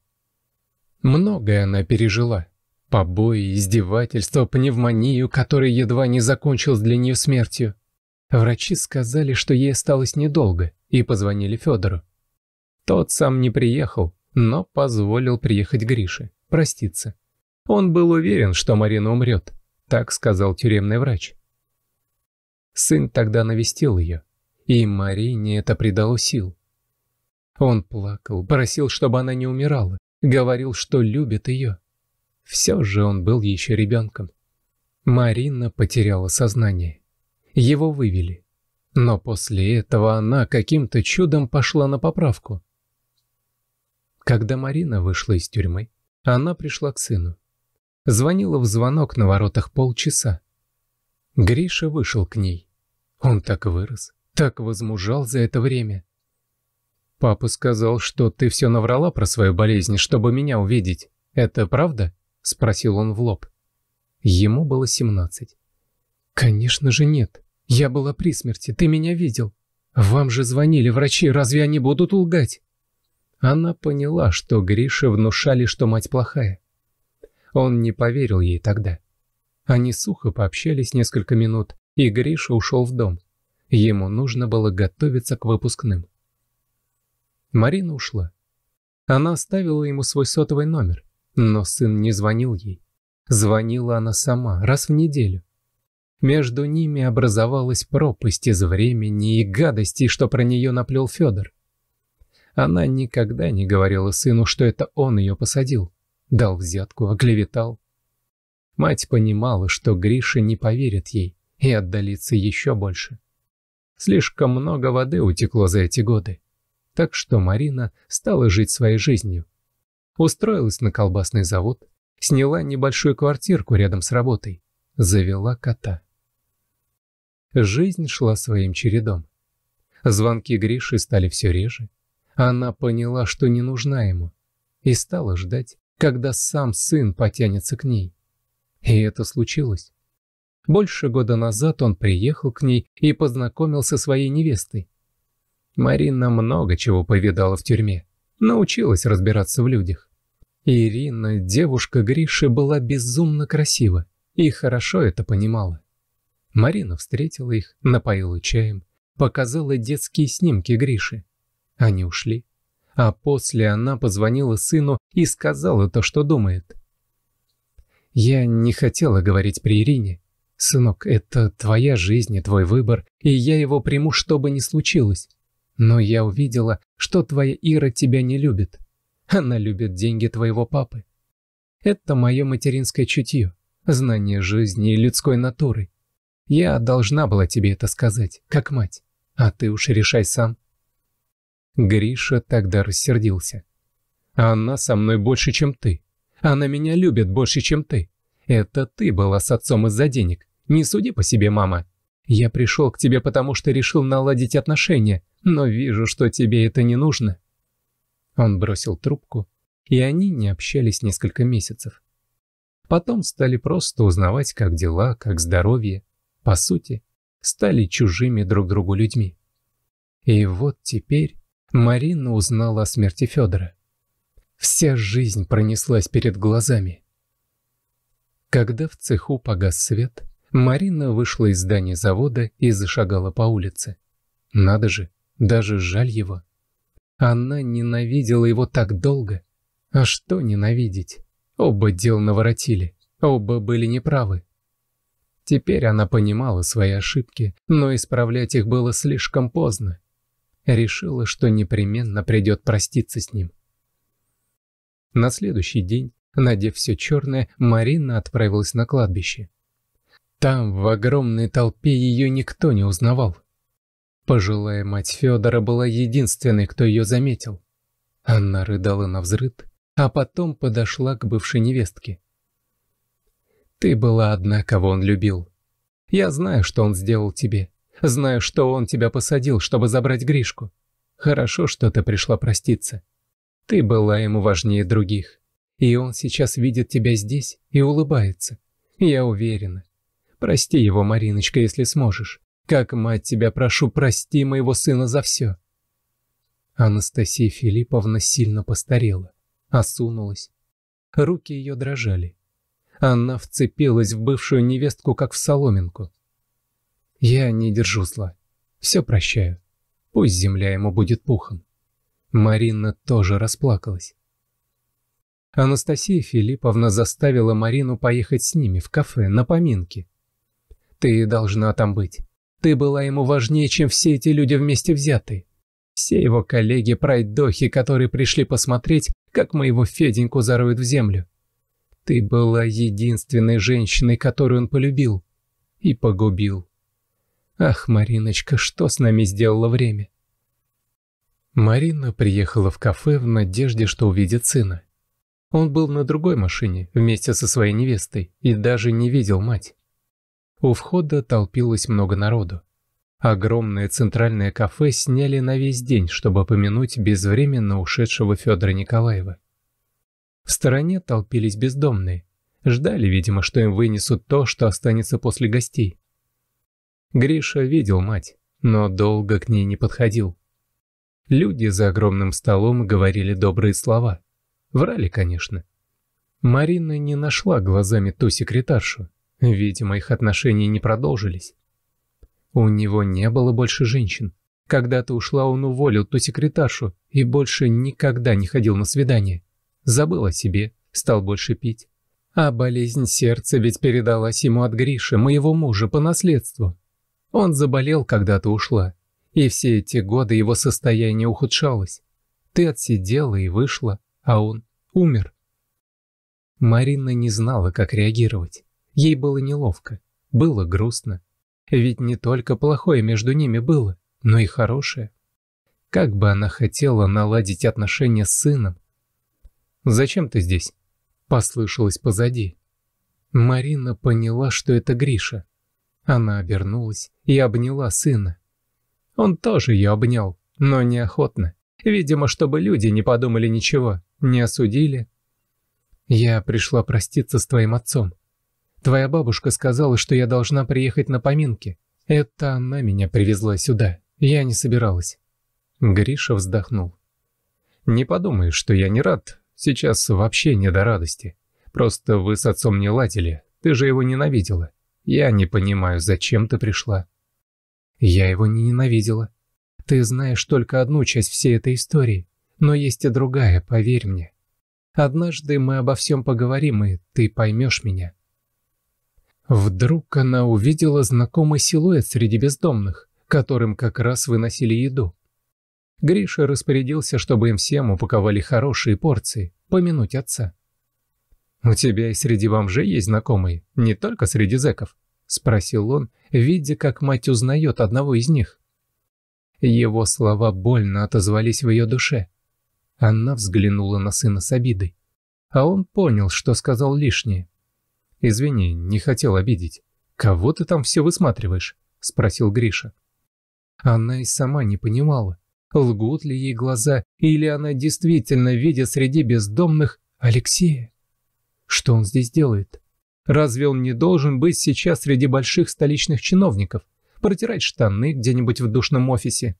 Многое она пережила. Побои, издевательства, пневмонию, которая едва не закончилась для нее смертью. Врачи сказали, что ей осталось недолго, и позвонили Федору. Тот сам не приехал, но позволил приехать Грише, проститься. Он был уверен, что Марина умрет, так сказал тюремный врач. Сын тогда навестил ее, и Марине это придало сил. Он плакал, просил, чтобы она не умирала, говорил, что любит ее. Все же он был еще ребенком. Марина потеряла сознание. Его вывели. Но после этого она каким-то чудом пошла на поправку. Когда Марина вышла из тюрьмы, она пришла к сыну. Звонила в звонок на воротах полчаса. Гриша вышел к ней. Он так вырос, так возмужал за это время. «Папа сказал, что ты все наврала про свою болезнь, чтобы меня увидеть. Это правда?» — спросил он в лоб. Ему было семнадцать. «Конечно же нет. Я была при смерти, ты меня видел. Вам же звонили врачи, разве они будут лгать?» Она поняла, что Грише внушали, что мать плохая. Он не поверил ей тогда. Они сухо пообщались несколько минут, и Гриша ушел в дом. Ему нужно было готовиться к выпускным. Марина ушла. Она оставила ему свой сотовый номер, но сын не звонил ей. Звонила она сама, раз в неделю. Между ними образовалась пропасть из времени и гадостей, что про нее наплел Федор. Она никогда не говорила сыну, что это он ее посадил, дал взятку, оклеветал. Мать понимала, что Гриша не поверит ей и отдалится еще больше. Слишком много воды утекло за эти годы. Так что Марина стала жить своей жизнью. Устроилась на колбасный завод, сняла небольшую квартирку рядом с работой, завела кота. Жизнь шла своим чередом. Звонки Гриши стали все реже. Она поняла, что не нужна ему, и стала ждать, когда сам сын потянется к ней. И это случилось. Больше года назад он приехал к ней и познакомился со своей невестой. Марина много чего повидала в тюрьме, научилась разбираться в людях. Ирина, девушка Гриши, была безумно красива и хорошо это понимала. Марина встретила их, напоила чаем, показала детские снимки Гриши. Они ушли. А после она позвонила сыну и сказала то, что думает. «Я не хотела говорить при Ирине. Сынок, это твоя жизнь и твой выбор, и я его приму, что бы ни случилось. Но я увидела, что твоя Ира тебя не любит. Она любит деньги твоего папы. Это мое материнское чутье, знание жизни и людской натуры. Я должна была тебе это сказать, как мать, а ты уж решай сам. Гриша тогда рассердился. «Она со мной больше, чем ты. Она меня любит больше, чем ты. Это ты была с отцом из-за денег. Не суди по себе, мама. Я пришел к тебе, потому что решил наладить отношения, но вижу, что тебе это не нужно». Он бросил трубку, и они не общались несколько месяцев. Потом стали просто узнавать, как дела, как здоровье. По сути, стали чужими друг другу людьми. И вот теперь Марина узнала о смерти Федора. Вся жизнь пронеслась перед глазами. Когда в цеху погас свет, Марина вышла из здания завода и зашагала по улице. Надо же, даже жаль его. Она ненавидела его так долго. А что ненавидеть? Оба дел наворотили, оба были неправы. Теперь она понимала свои ошибки, но исправлять их было слишком поздно решила, что непременно придет проститься с ним. На следующий день, надев все черное, Марина отправилась на кладбище. Там, в огромной толпе, ее никто не узнавал. Пожилая мать Федора была единственной, кто ее заметил. Она рыдала на взрыд, а потом подошла к бывшей невестке. «Ты была одна, кого он любил. Я знаю, что он сделал тебе. Знаю, что он тебя посадил, чтобы забрать Гришку. Хорошо, что ты пришла проститься. Ты была ему важнее других. И он сейчас видит тебя здесь и улыбается. Я уверена. Прости его, Мариночка, если сможешь. Как мать тебя прошу, прости моего сына за все. Анастасия Филипповна сильно постарела, осунулась. Руки ее дрожали. Она вцепилась в бывшую невестку, как в соломинку. Я не держу зла. Все прощаю. Пусть земля ему будет пухом. Марина тоже расплакалась. Анастасия Филипповна заставила Марину поехать с ними в кафе на поминки. «Ты должна там быть. Ты была ему важнее, чем все эти люди вместе взятые. Все его коллеги-пройдохи, которые пришли посмотреть, как моего Феденьку зароют в землю. Ты была единственной женщиной, которую он полюбил и погубил. Ах, Мариночка, что с нами сделало время? Марина приехала в кафе в надежде, что увидит сына. Он был на другой машине вместе со своей невестой и даже не видел мать. У входа толпилось много народу. Огромное центральное кафе сняли на весь день, чтобы помянуть безвременно ушедшего Федора Николаева. В стороне толпились бездомные. Ждали, видимо, что им вынесут то, что останется после гостей. Гриша видел мать, но долго к ней не подходил. Люди за огромным столом говорили добрые слова. Врали, конечно. Марина не нашла глазами ту секретаршу. Видимо, их отношения не продолжились. У него не было больше женщин. Когда то ушла, он уволил ту секретаршу и больше никогда не ходил на свидание. Забыл о себе, стал больше пить. А болезнь сердца ведь передалась ему от Гриши, моего мужа, по наследству. Он заболел, когда ты ушла, и все эти годы его состояние ухудшалось. Ты отсидела и вышла, а он умер. Марина не знала, как реагировать. Ей было неловко, было грустно. Ведь не только плохое между ними было, но и хорошее. Как бы она хотела наладить отношения с сыном. «Зачем ты здесь?» – послышалось позади. Марина поняла, что это Гриша. Она обернулась и обняла сына. Он тоже ее обнял, но неохотно. Видимо, чтобы люди не подумали ничего, не осудили. «Я пришла проститься с твоим отцом. Твоя бабушка сказала, что я должна приехать на поминки. Это она меня привезла сюда. Я не собиралась». Гриша вздохнул. «Не подумай, что я не рад. Сейчас вообще не до радости. Просто вы с отцом не ладили. Ты же его ненавидела. Я не понимаю, зачем ты пришла. Я его не ненавидела. Ты знаешь только одну часть всей этой истории, но есть и другая, поверь мне. Однажды мы обо всем поговорим, и ты поймешь меня. Вдруг она увидела знакомый силуэт среди бездомных, которым как раз выносили еду. Гриша распорядился, чтобы им всем упаковали хорошие порции, помянуть отца. «У тебя и среди бомжей есть знакомые, не только среди зэков?» — спросил он, видя, как мать узнает одного из них. Его слова больно отозвались в ее душе. Она взглянула на сына с обидой. А он понял, что сказал лишнее. «Извини, не хотел обидеть. Кого ты там все высматриваешь?» — спросил Гриша. Она и сама не понимала, лгут ли ей глаза, или она действительно видит среди бездомных Алексея. Что он здесь делает? Разве он не должен быть сейчас среди больших столичных чиновников, протирать штаны где-нибудь в душном офисе?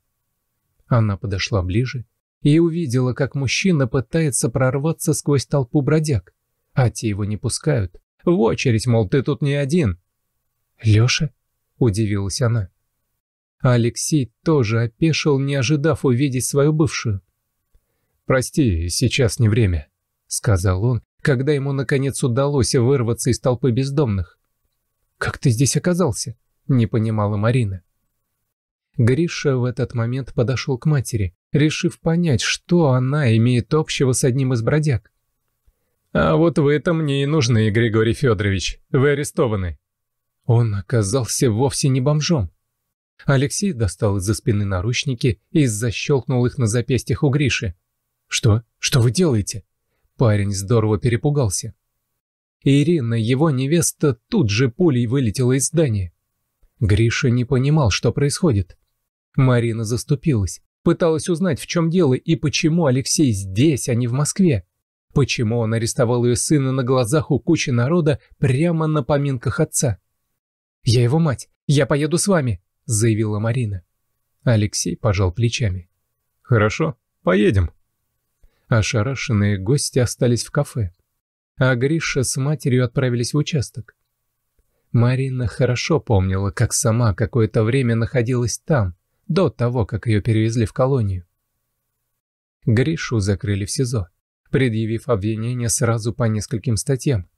Она подошла ближе и увидела, как мужчина пытается прорваться сквозь толпу бродяг, а те его не пускают. В очередь, мол, ты тут не один. «Леша?» – удивилась она. Алексей тоже опешил, не ожидав увидеть свою бывшую. «Прости, сейчас не время», — сказал он когда ему наконец удалось вырваться из толпы бездомных. «Как ты здесь оказался?» — не понимала Марина. Гриша в этот момент подошел к матери, решив понять, что она имеет общего с одним из бродяг. «А вот в этом мне и нужны, Григорий Федорович. Вы арестованы». Он оказался вовсе не бомжом. Алексей достал из-за спины наручники и защелкнул их на запястьях у Гриши. «Что? Что вы делаете?» Парень здорово перепугался. Ирина, его невеста, тут же пулей вылетела из здания. Гриша не понимал, что происходит. Марина заступилась, пыталась узнать, в чем дело и почему Алексей здесь, а не в Москве. Почему он арестовал ее сына на глазах у кучи народа прямо на поминках отца? «Я его мать, я поеду с вами», — заявила Марина. Алексей пожал плечами. «Хорошо, поедем», Ошарашенные гости остались в кафе, а Гриша с матерью отправились в участок. Марина хорошо помнила, как сама какое-то время находилась там, до того, как ее перевезли в колонию. Гришу закрыли в СИЗО, предъявив обвинения сразу по нескольким статьям.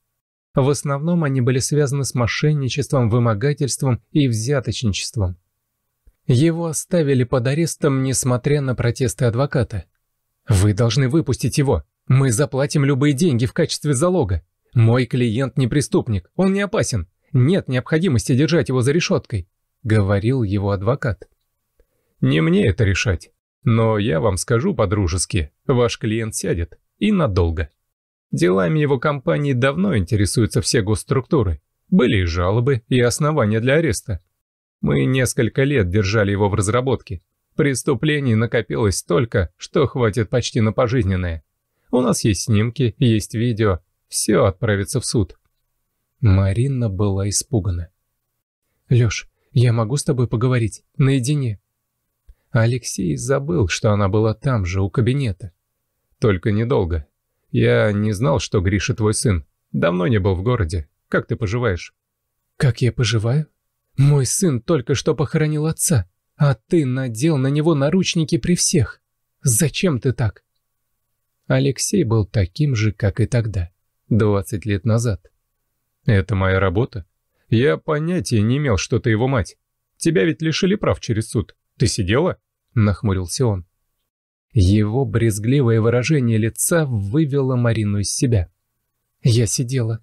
В основном они были связаны с мошенничеством, вымогательством и взяточничеством. Его оставили под арестом, несмотря на протесты адвоката, вы должны выпустить его. Мы заплатим любые деньги в качестве залога. Мой клиент не преступник, он не опасен. Нет необходимости держать его за решеткой», — говорил его адвокат. «Не мне это решать. Но я вам скажу по-дружески, ваш клиент сядет. И надолго. Делами его компании давно интересуются все госструктуры. Были и жалобы, и основания для ареста. Мы несколько лет держали его в разработке. Преступлений накопилось столько, что хватит почти на пожизненное. У нас есть снимки, есть видео, все отправится в суд. Марина была испугана. «Леш, я могу с тобой поговорить? Наедине?» Алексей забыл, что она была там же, у кабинета. «Только недолго. Я не знал, что Гриша твой сын. Давно не был в городе. Как ты поживаешь?» «Как я поживаю? Мой сын только что похоронил отца. А ты надел на него наручники при всех. Зачем ты так? Алексей был таким же, как и тогда, 20 лет назад. Это моя работа. Я понятия не имел, что ты его мать. Тебя ведь лишили прав через суд. Ты сидела? Нахмурился он. Его брезгливое выражение лица вывело Марину из себя. Я сидела.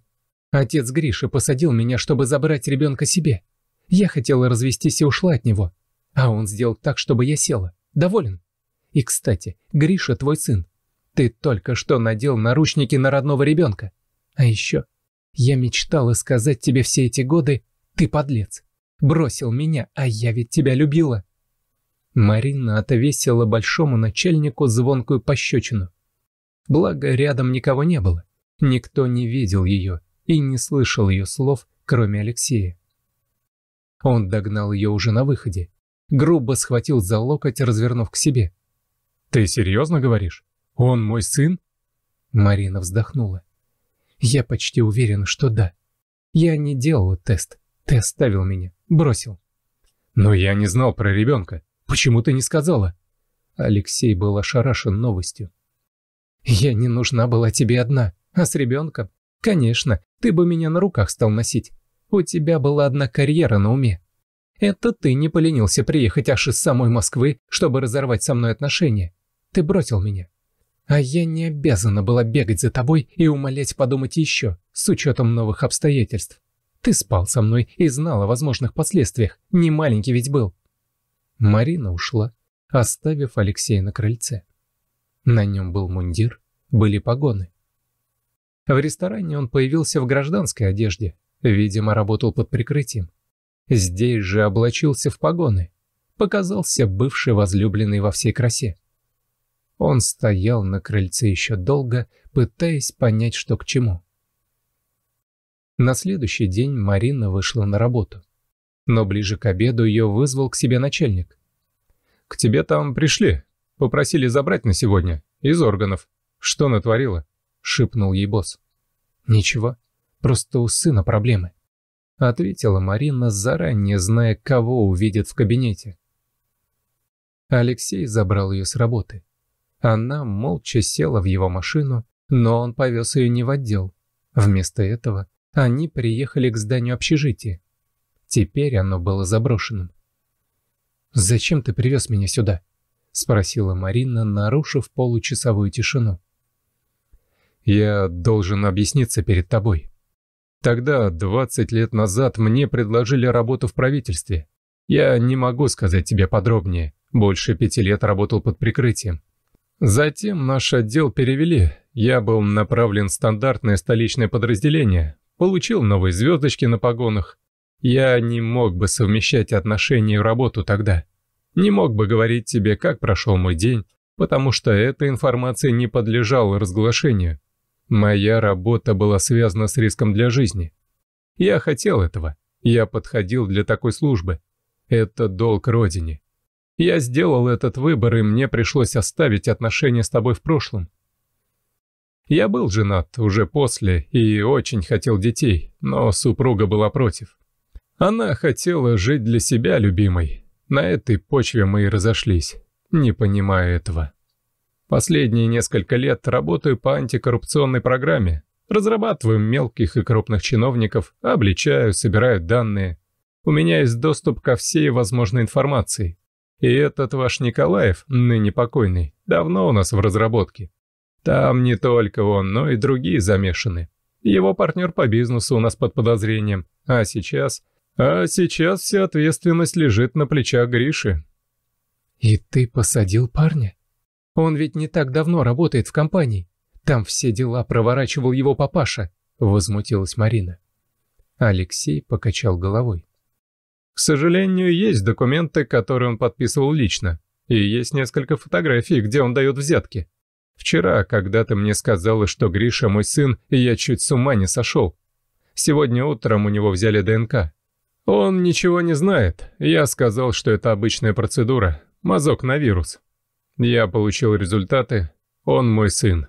Отец Гриша посадил меня, чтобы забрать ребенка себе. Я хотела развестись и ушла от него. А он сделал так, чтобы я села. Доволен? И, кстати, Гриша твой сын. Ты только что надел наручники на родного ребенка. А еще, я мечтала сказать тебе все эти годы, ты подлец. Бросил меня, а я ведь тебя любила. Марина отвесила большому начальнику звонкую пощечину. Благо, рядом никого не было. Никто не видел ее и не слышал ее слов, кроме Алексея. Он догнал ее уже на выходе грубо схватил за локоть, развернув к себе. «Ты серьезно говоришь? Он мой сын?» Марина вздохнула. «Я почти уверен, что да. Я не делал тест. Ты оставил меня. Бросил». «Но я не знал про ребенка. Почему ты не сказала?» Алексей был ошарашен новостью. «Я не нужна была тебе одна, а с ребенком? Конечно, ты бы меня на руках стал носить. У тебя была одна карьера на уме. Это ты не поленился приехать аж из самой Москвы, чтобы разорвать со мной отношения. Ты бросил меня. А я не обязана была бегать за тобой и умолять подумать еще, с учетом новых обстоятельств. Ты спал со мной и знал о возможных последствиях. Не маленький ведь был. Марина ушла, оставив Алексея на крыльце. На нем был мундир, были погоны. В ресторане он появился в гражданской одежде. Видимо, работал под прикрытием. Здесь же облачился в погоны. Показался бывший возлюбленный во всей красе. Он стоял на крыльце еще долго, пытаясь понять, что к чему. На следующий день Марина вышла на работу. Но ближе к обеду ее вызвал к себе начальник. «К тебе там пришли. Попросили забрать на сегодня. Из органов. Что натворила?» — Шипнул ей босс. «Ничего. Просто у сына проблемы», — ответила Марина, заранее зная, кого увидит в кабинете. Алексей забрал ее с работы. Она молча села в его машину, но он повез ее не в отдел. Вместо этого они приехали к зданию общежития. Теперь оно было заброшенным. «Зачем ты привез меня сюда?» — спросила Марина, нарушив получасовую тишину. «Я должен объясниться перед тобой», Тогда, 20 лет назад, мне предложили работу в правительстве. Я не могу сказать тебе подробнее. Больше пяти лет работал под прикрытием. Затем наш отдел перевели. Я был направлен в стандартное столичное подразделение. Получил новые звездочки на погонах. Я не мог бы совмещать отношения и работу тогда. Не мог бы говорить тебе, как прошел мой день, потому что эта информация не подлежала разглашению. Моя работа была связана с риском для жизни. Я хотел этого. Я подходил для такой службы. Это долг Родине. Я сделал этот выбор, и мне пришлось оставить отношения с тобой в прошлом. Я был женат уже после и очень хотел детей, но супруга была против. Она хотела жить для себя любимой. На этой почве мы и разошлись, не понимая этого. Последние несколько лет работаю по антикоррупционной программе. Разрабатываю мелких и крупных чиновников, обличаю, собираю данные. У меня есть доступ ко всей возможной информации. И этот ваш Николаев, ныне покойный, давно у нас в разработке. Там не только он, но и другие замешаны. Его партнер по бизнесу у нас под подозрением. А сейчас... А сейчас вся ответственность лежит на плечах Гриши. «И ты посадил парня?» Он ведь не так давно работает в компании. Там все дела проворачивал его папаша», — возмутилась Марина. Алексей покачал головой. «К сожалению, есть документы, которые он подписывал лично, и есть несколько фотографий, где он дает взятки. Вчера, когда ты мне сказала, что Гриша мой сын, я чуть с ума не сошел. Сегодня утром у него взяли ДНК. Он ничего не знает. Я сказал, что это обычная процедура. Мазок на вирус. Я получил результаты, он мой сын».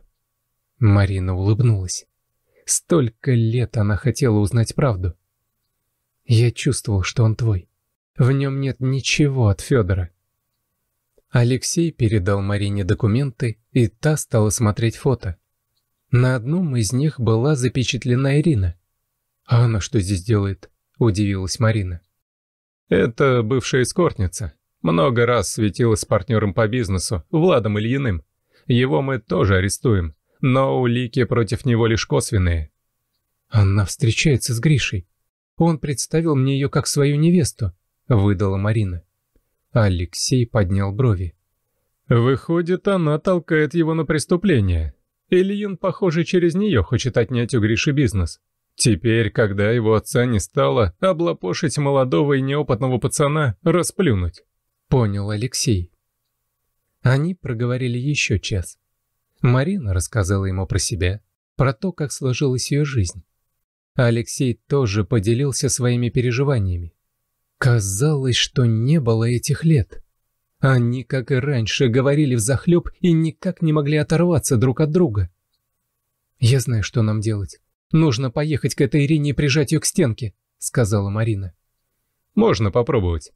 Марина улыбнулась. Столько лет она хотела узнать правду. Я чувствовал, что он твой. В нем нет ничего от Федора. Алексей передал Марине документы, и та стала смотреть фото. На одном из них была запечатлена Ирина. «А она что здесь делает?» – удивилась Марина. «Это бывшая эскортница. Много раз светил с партнером по бизнесу, Владом Ильиным. Его мы тоже арестуем, но улики против него лишь косвенные. Она встречается с Гришей. Он представил мне ее как свою невесту, выдала Марина. Алексей поднял брови. Выходит, она толкает его на преступление. Ильин, похоже, через нее хочет отнять у Гриши бизнес. Теперь, когда его отца не стало, облапошить молодого и неопытного пацана, расплюнуть понял Алексей. Они проговорили еще час. Марина рассказала ему про себя, про то, как сложилась ее жизнь. Алексей тоже поделился своими переживаниями. Казалось, что не было этих лет. Они, как и раньше, говорили взахлеб и никак не могли оторваться друг от друга. «Я знаю, что нам делать. Нужно поехать к этой Ирине и прижать ее к стенке», — сказала Марина. «Можно попробовать»,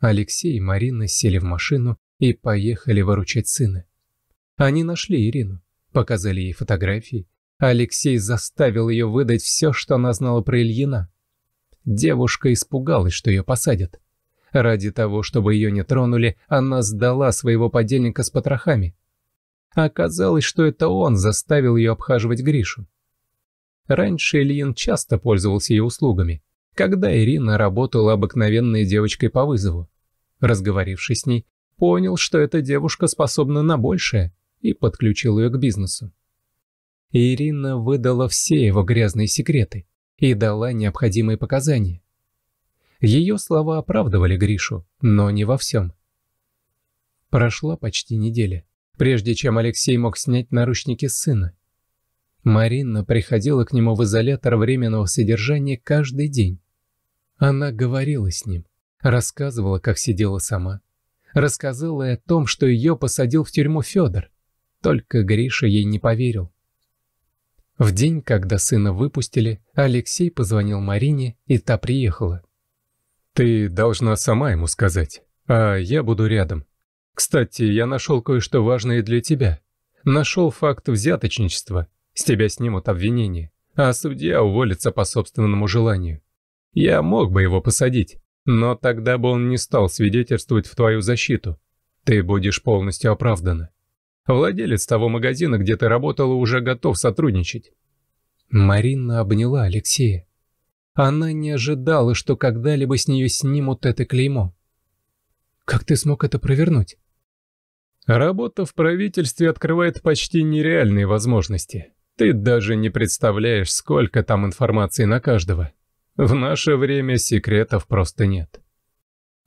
Алексей и Марина сели в машину и поехали выручать сына. Они нашли Ирину, показали ей фотографии. Алексей заставил ее выдать все, что она знала про Ильина. Девушка испугалась, что ее посадят. Ради того, чтобы ее не тронули, она сдала своего подельника с потрохами. Оказалось, что это он заставил ее обхаживать Гришу. Раньше Ильин часто пользовался ее услугами, когда Ирина работала обыкновенной девочкой по вызову разговорившись с ней, понял, что эта девушка способна на большее, и подключил ее к бизнесу. Ирина выдала все его грязные секреты и дала необходимые показания. Ее слова оправдывали Гришу, но не во всем. Прошла почти неделя, прежде чем Алексей мог снять наручники сына. Марина приходила к нему в изолятор временного содержания каждый день. Она говорила с ним, Рассказывала, как сидела сама. Рассказала и о том, что ее посадил в тюрьму Федор. Только Гриша ей не поверил. В день, когда сына выпустили, Алексей позвонил Марине, и та приехала. «Ты должна сама ему сказать, а я буду рядом. Кстати, я нашел кое-что важное для тебя. Нашел факт взяточничества. С тебя снимут обвинение, а судья уволится по собственному желанию. Я мог бы его посадить, но тогда бы он не стал свидетельствовать в твою защиту. Ты будешь полностью оправдана. Владелец того магазина, где ты работала, уже готов сотрудничать». Марина обняла Алексея. Она не ожидала, что когда-либо с нее снимут это клеймо. «Как ты смог это провернуть?» «Работа в правительстве открывает почти нереальные возможности. Ты даже не представляешь, сколько там информации на каждого. В наше время секретов просто нет.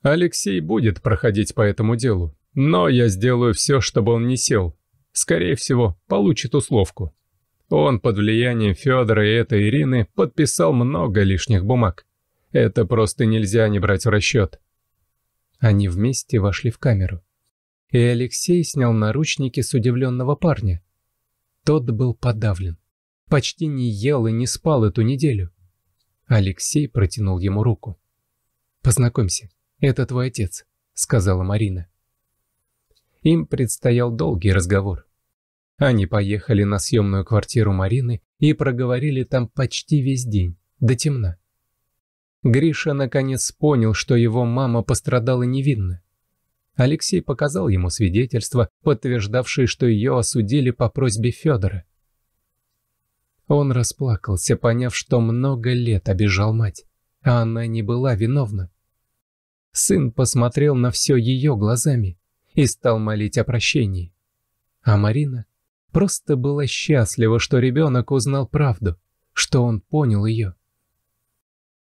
Алексей будет проходить по этому делу, но я сделаю все, чтобы он не сел. Скорее всего, получит условку. Он под влиянием Федора и этой Ирины подписал много лишних бумаг. Это просто нельзя не брать в расчет. Они вместе вошли в камеру. И Алексей снял наручники с удивленного парня. Тот был подавлен. Почти не ел и не спал эту неделю. Алексей протянул ему руку. «Познакомься, это твой отец», — сказала Марина. Им предстоял долгий разговор. Они поехали на съемную квартиру Марины и проговорили там почти весь день, до темна. Гриша наконец понял, что его мама пострадала невинно. Алексей показал ему свидетельство, подтверждавшее, что ее осудили по просьбе Федора. Он расплакался, поняв, что много лет обижал мать, а она не была виновна. Сын посмотрел на все ее глазами и стал молить о прощении. А Марина просто была счастлива, что ребенок узнал правду, что он понял ее.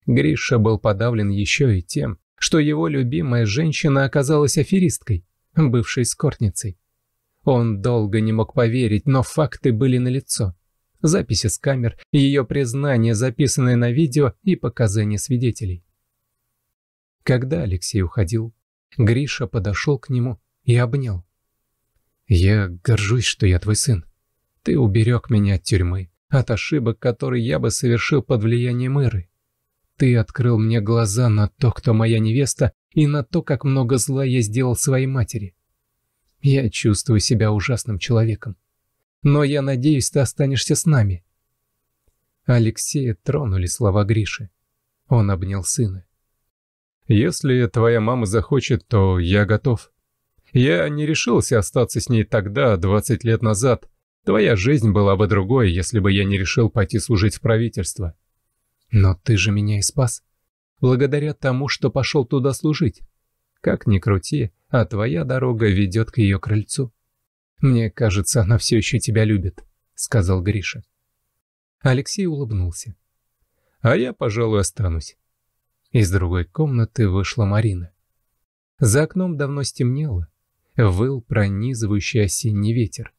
Гриша был подавлен еще и тем, что его любимая женщина оказалась аферисткой, бывшей скортницей. Он долго не мог поверить, но факты были налицо записи с камер, ее признания, записанные на видео и показания свидетелей. Когда Алексей уходил, Гриша подошел к нему и обнял. «Я горжусь, что я твой сын. Ты уберег меня от тюрьмы, от ошибок, которые я бы совершил под влиянием Иры. Ты открыл мне глаза на то, кто моя невеста, и на то, как много зла я сделал своей матери. Я чувствую себя ужасным человеком но я надеюсь, ты останешься с нами». Алексея тронули слова Гриши. Он обнял сына. «Если твоя мама захочет, то я готов. Я не решился остаться с ней тогда, 20 лет назад. Твоя жизнь была бы другой, если бы я не решил пойти служить в правительство». «Но ты же меня и спас. Благодаря тому, что пошел туда служить. Как ни крути, а твоя дорога ведет к ее крыльцу». «Мне кажется, она все еще тебя любит», — сказал Гриша. Алексей улыбнулся. «А я, пожалуй, останусь». Из другой комнаты вышла Марина. За окном давно стемнело. Выл пронизывающий осенний ветер.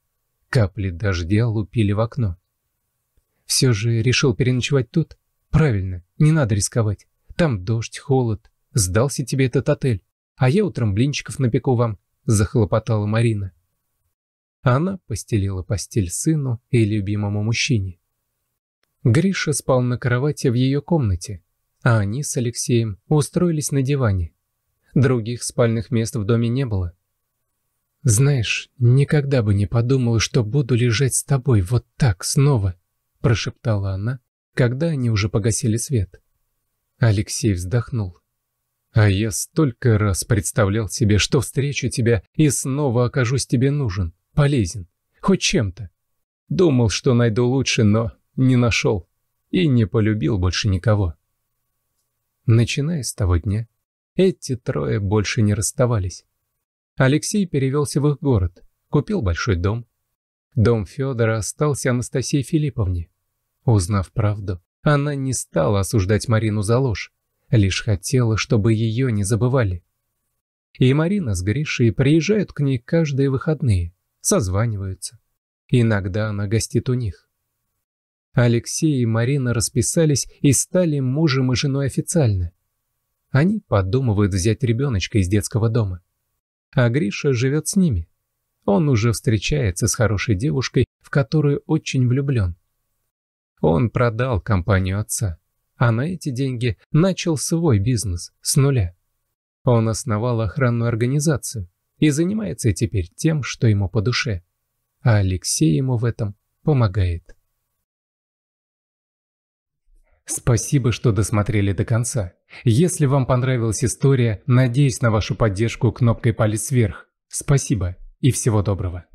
Капли дождя лупили в окно. «Все же решил переночевать тут? Правильно, не надо рисковать. Там дождь, холод. Сдался тебе этот отель. А я утром блинчиков напеку вам», — захлопотала Марина. Она постелила постель сыну и любимому мужчине. Гриша спал на кровати в ее комнате, а они с Алексеем устроились на диване. Других спальных мест в доме не было. «Знаешь, никогда бы не подумал, что буду лежать с тобой вот так снова», – прошептала она, когда они уже погасили свет. Алексей вздохнул. «А я столько раз представлял себе, что встречу тебя и снова окажусь тебе нужен полезен. Хоть чем-то. Думал, что найду лучше, но не нашел. И не полюбил больше никого. Начиная с того дня, эти трое больше не расставались. Алексей перевелся в их город, купил большой дом. Дом Федора остался Анастасии Филипповне. Узнав правду, она не стала осуждать Марину за ложь, лишь хотела, чтобы ее не забывали. И Марина с Гришей приезжают к ней каждые выходные созваниваются. Иногда она гостит у них. Алексей и Марина расписались и стали мужем и женой официально. Они подумывают взять ребеночка из детского дома. А Гриша живет с ними. Он уже встречается с хорошей девушкой, в которую очень влюблен. Он продал компанию отца, а на эти деньги начал свой бизнес с нуля. Он основал охранную организацию, и занимается теперь тем, что ему по душе. А Алексей ему в этом помогает. Спасибо, что досмотрели до конца. Если вам понравилась история, надеюсь на вашу поддержку кнопкой палец вверх. Спасибо и всего доброго.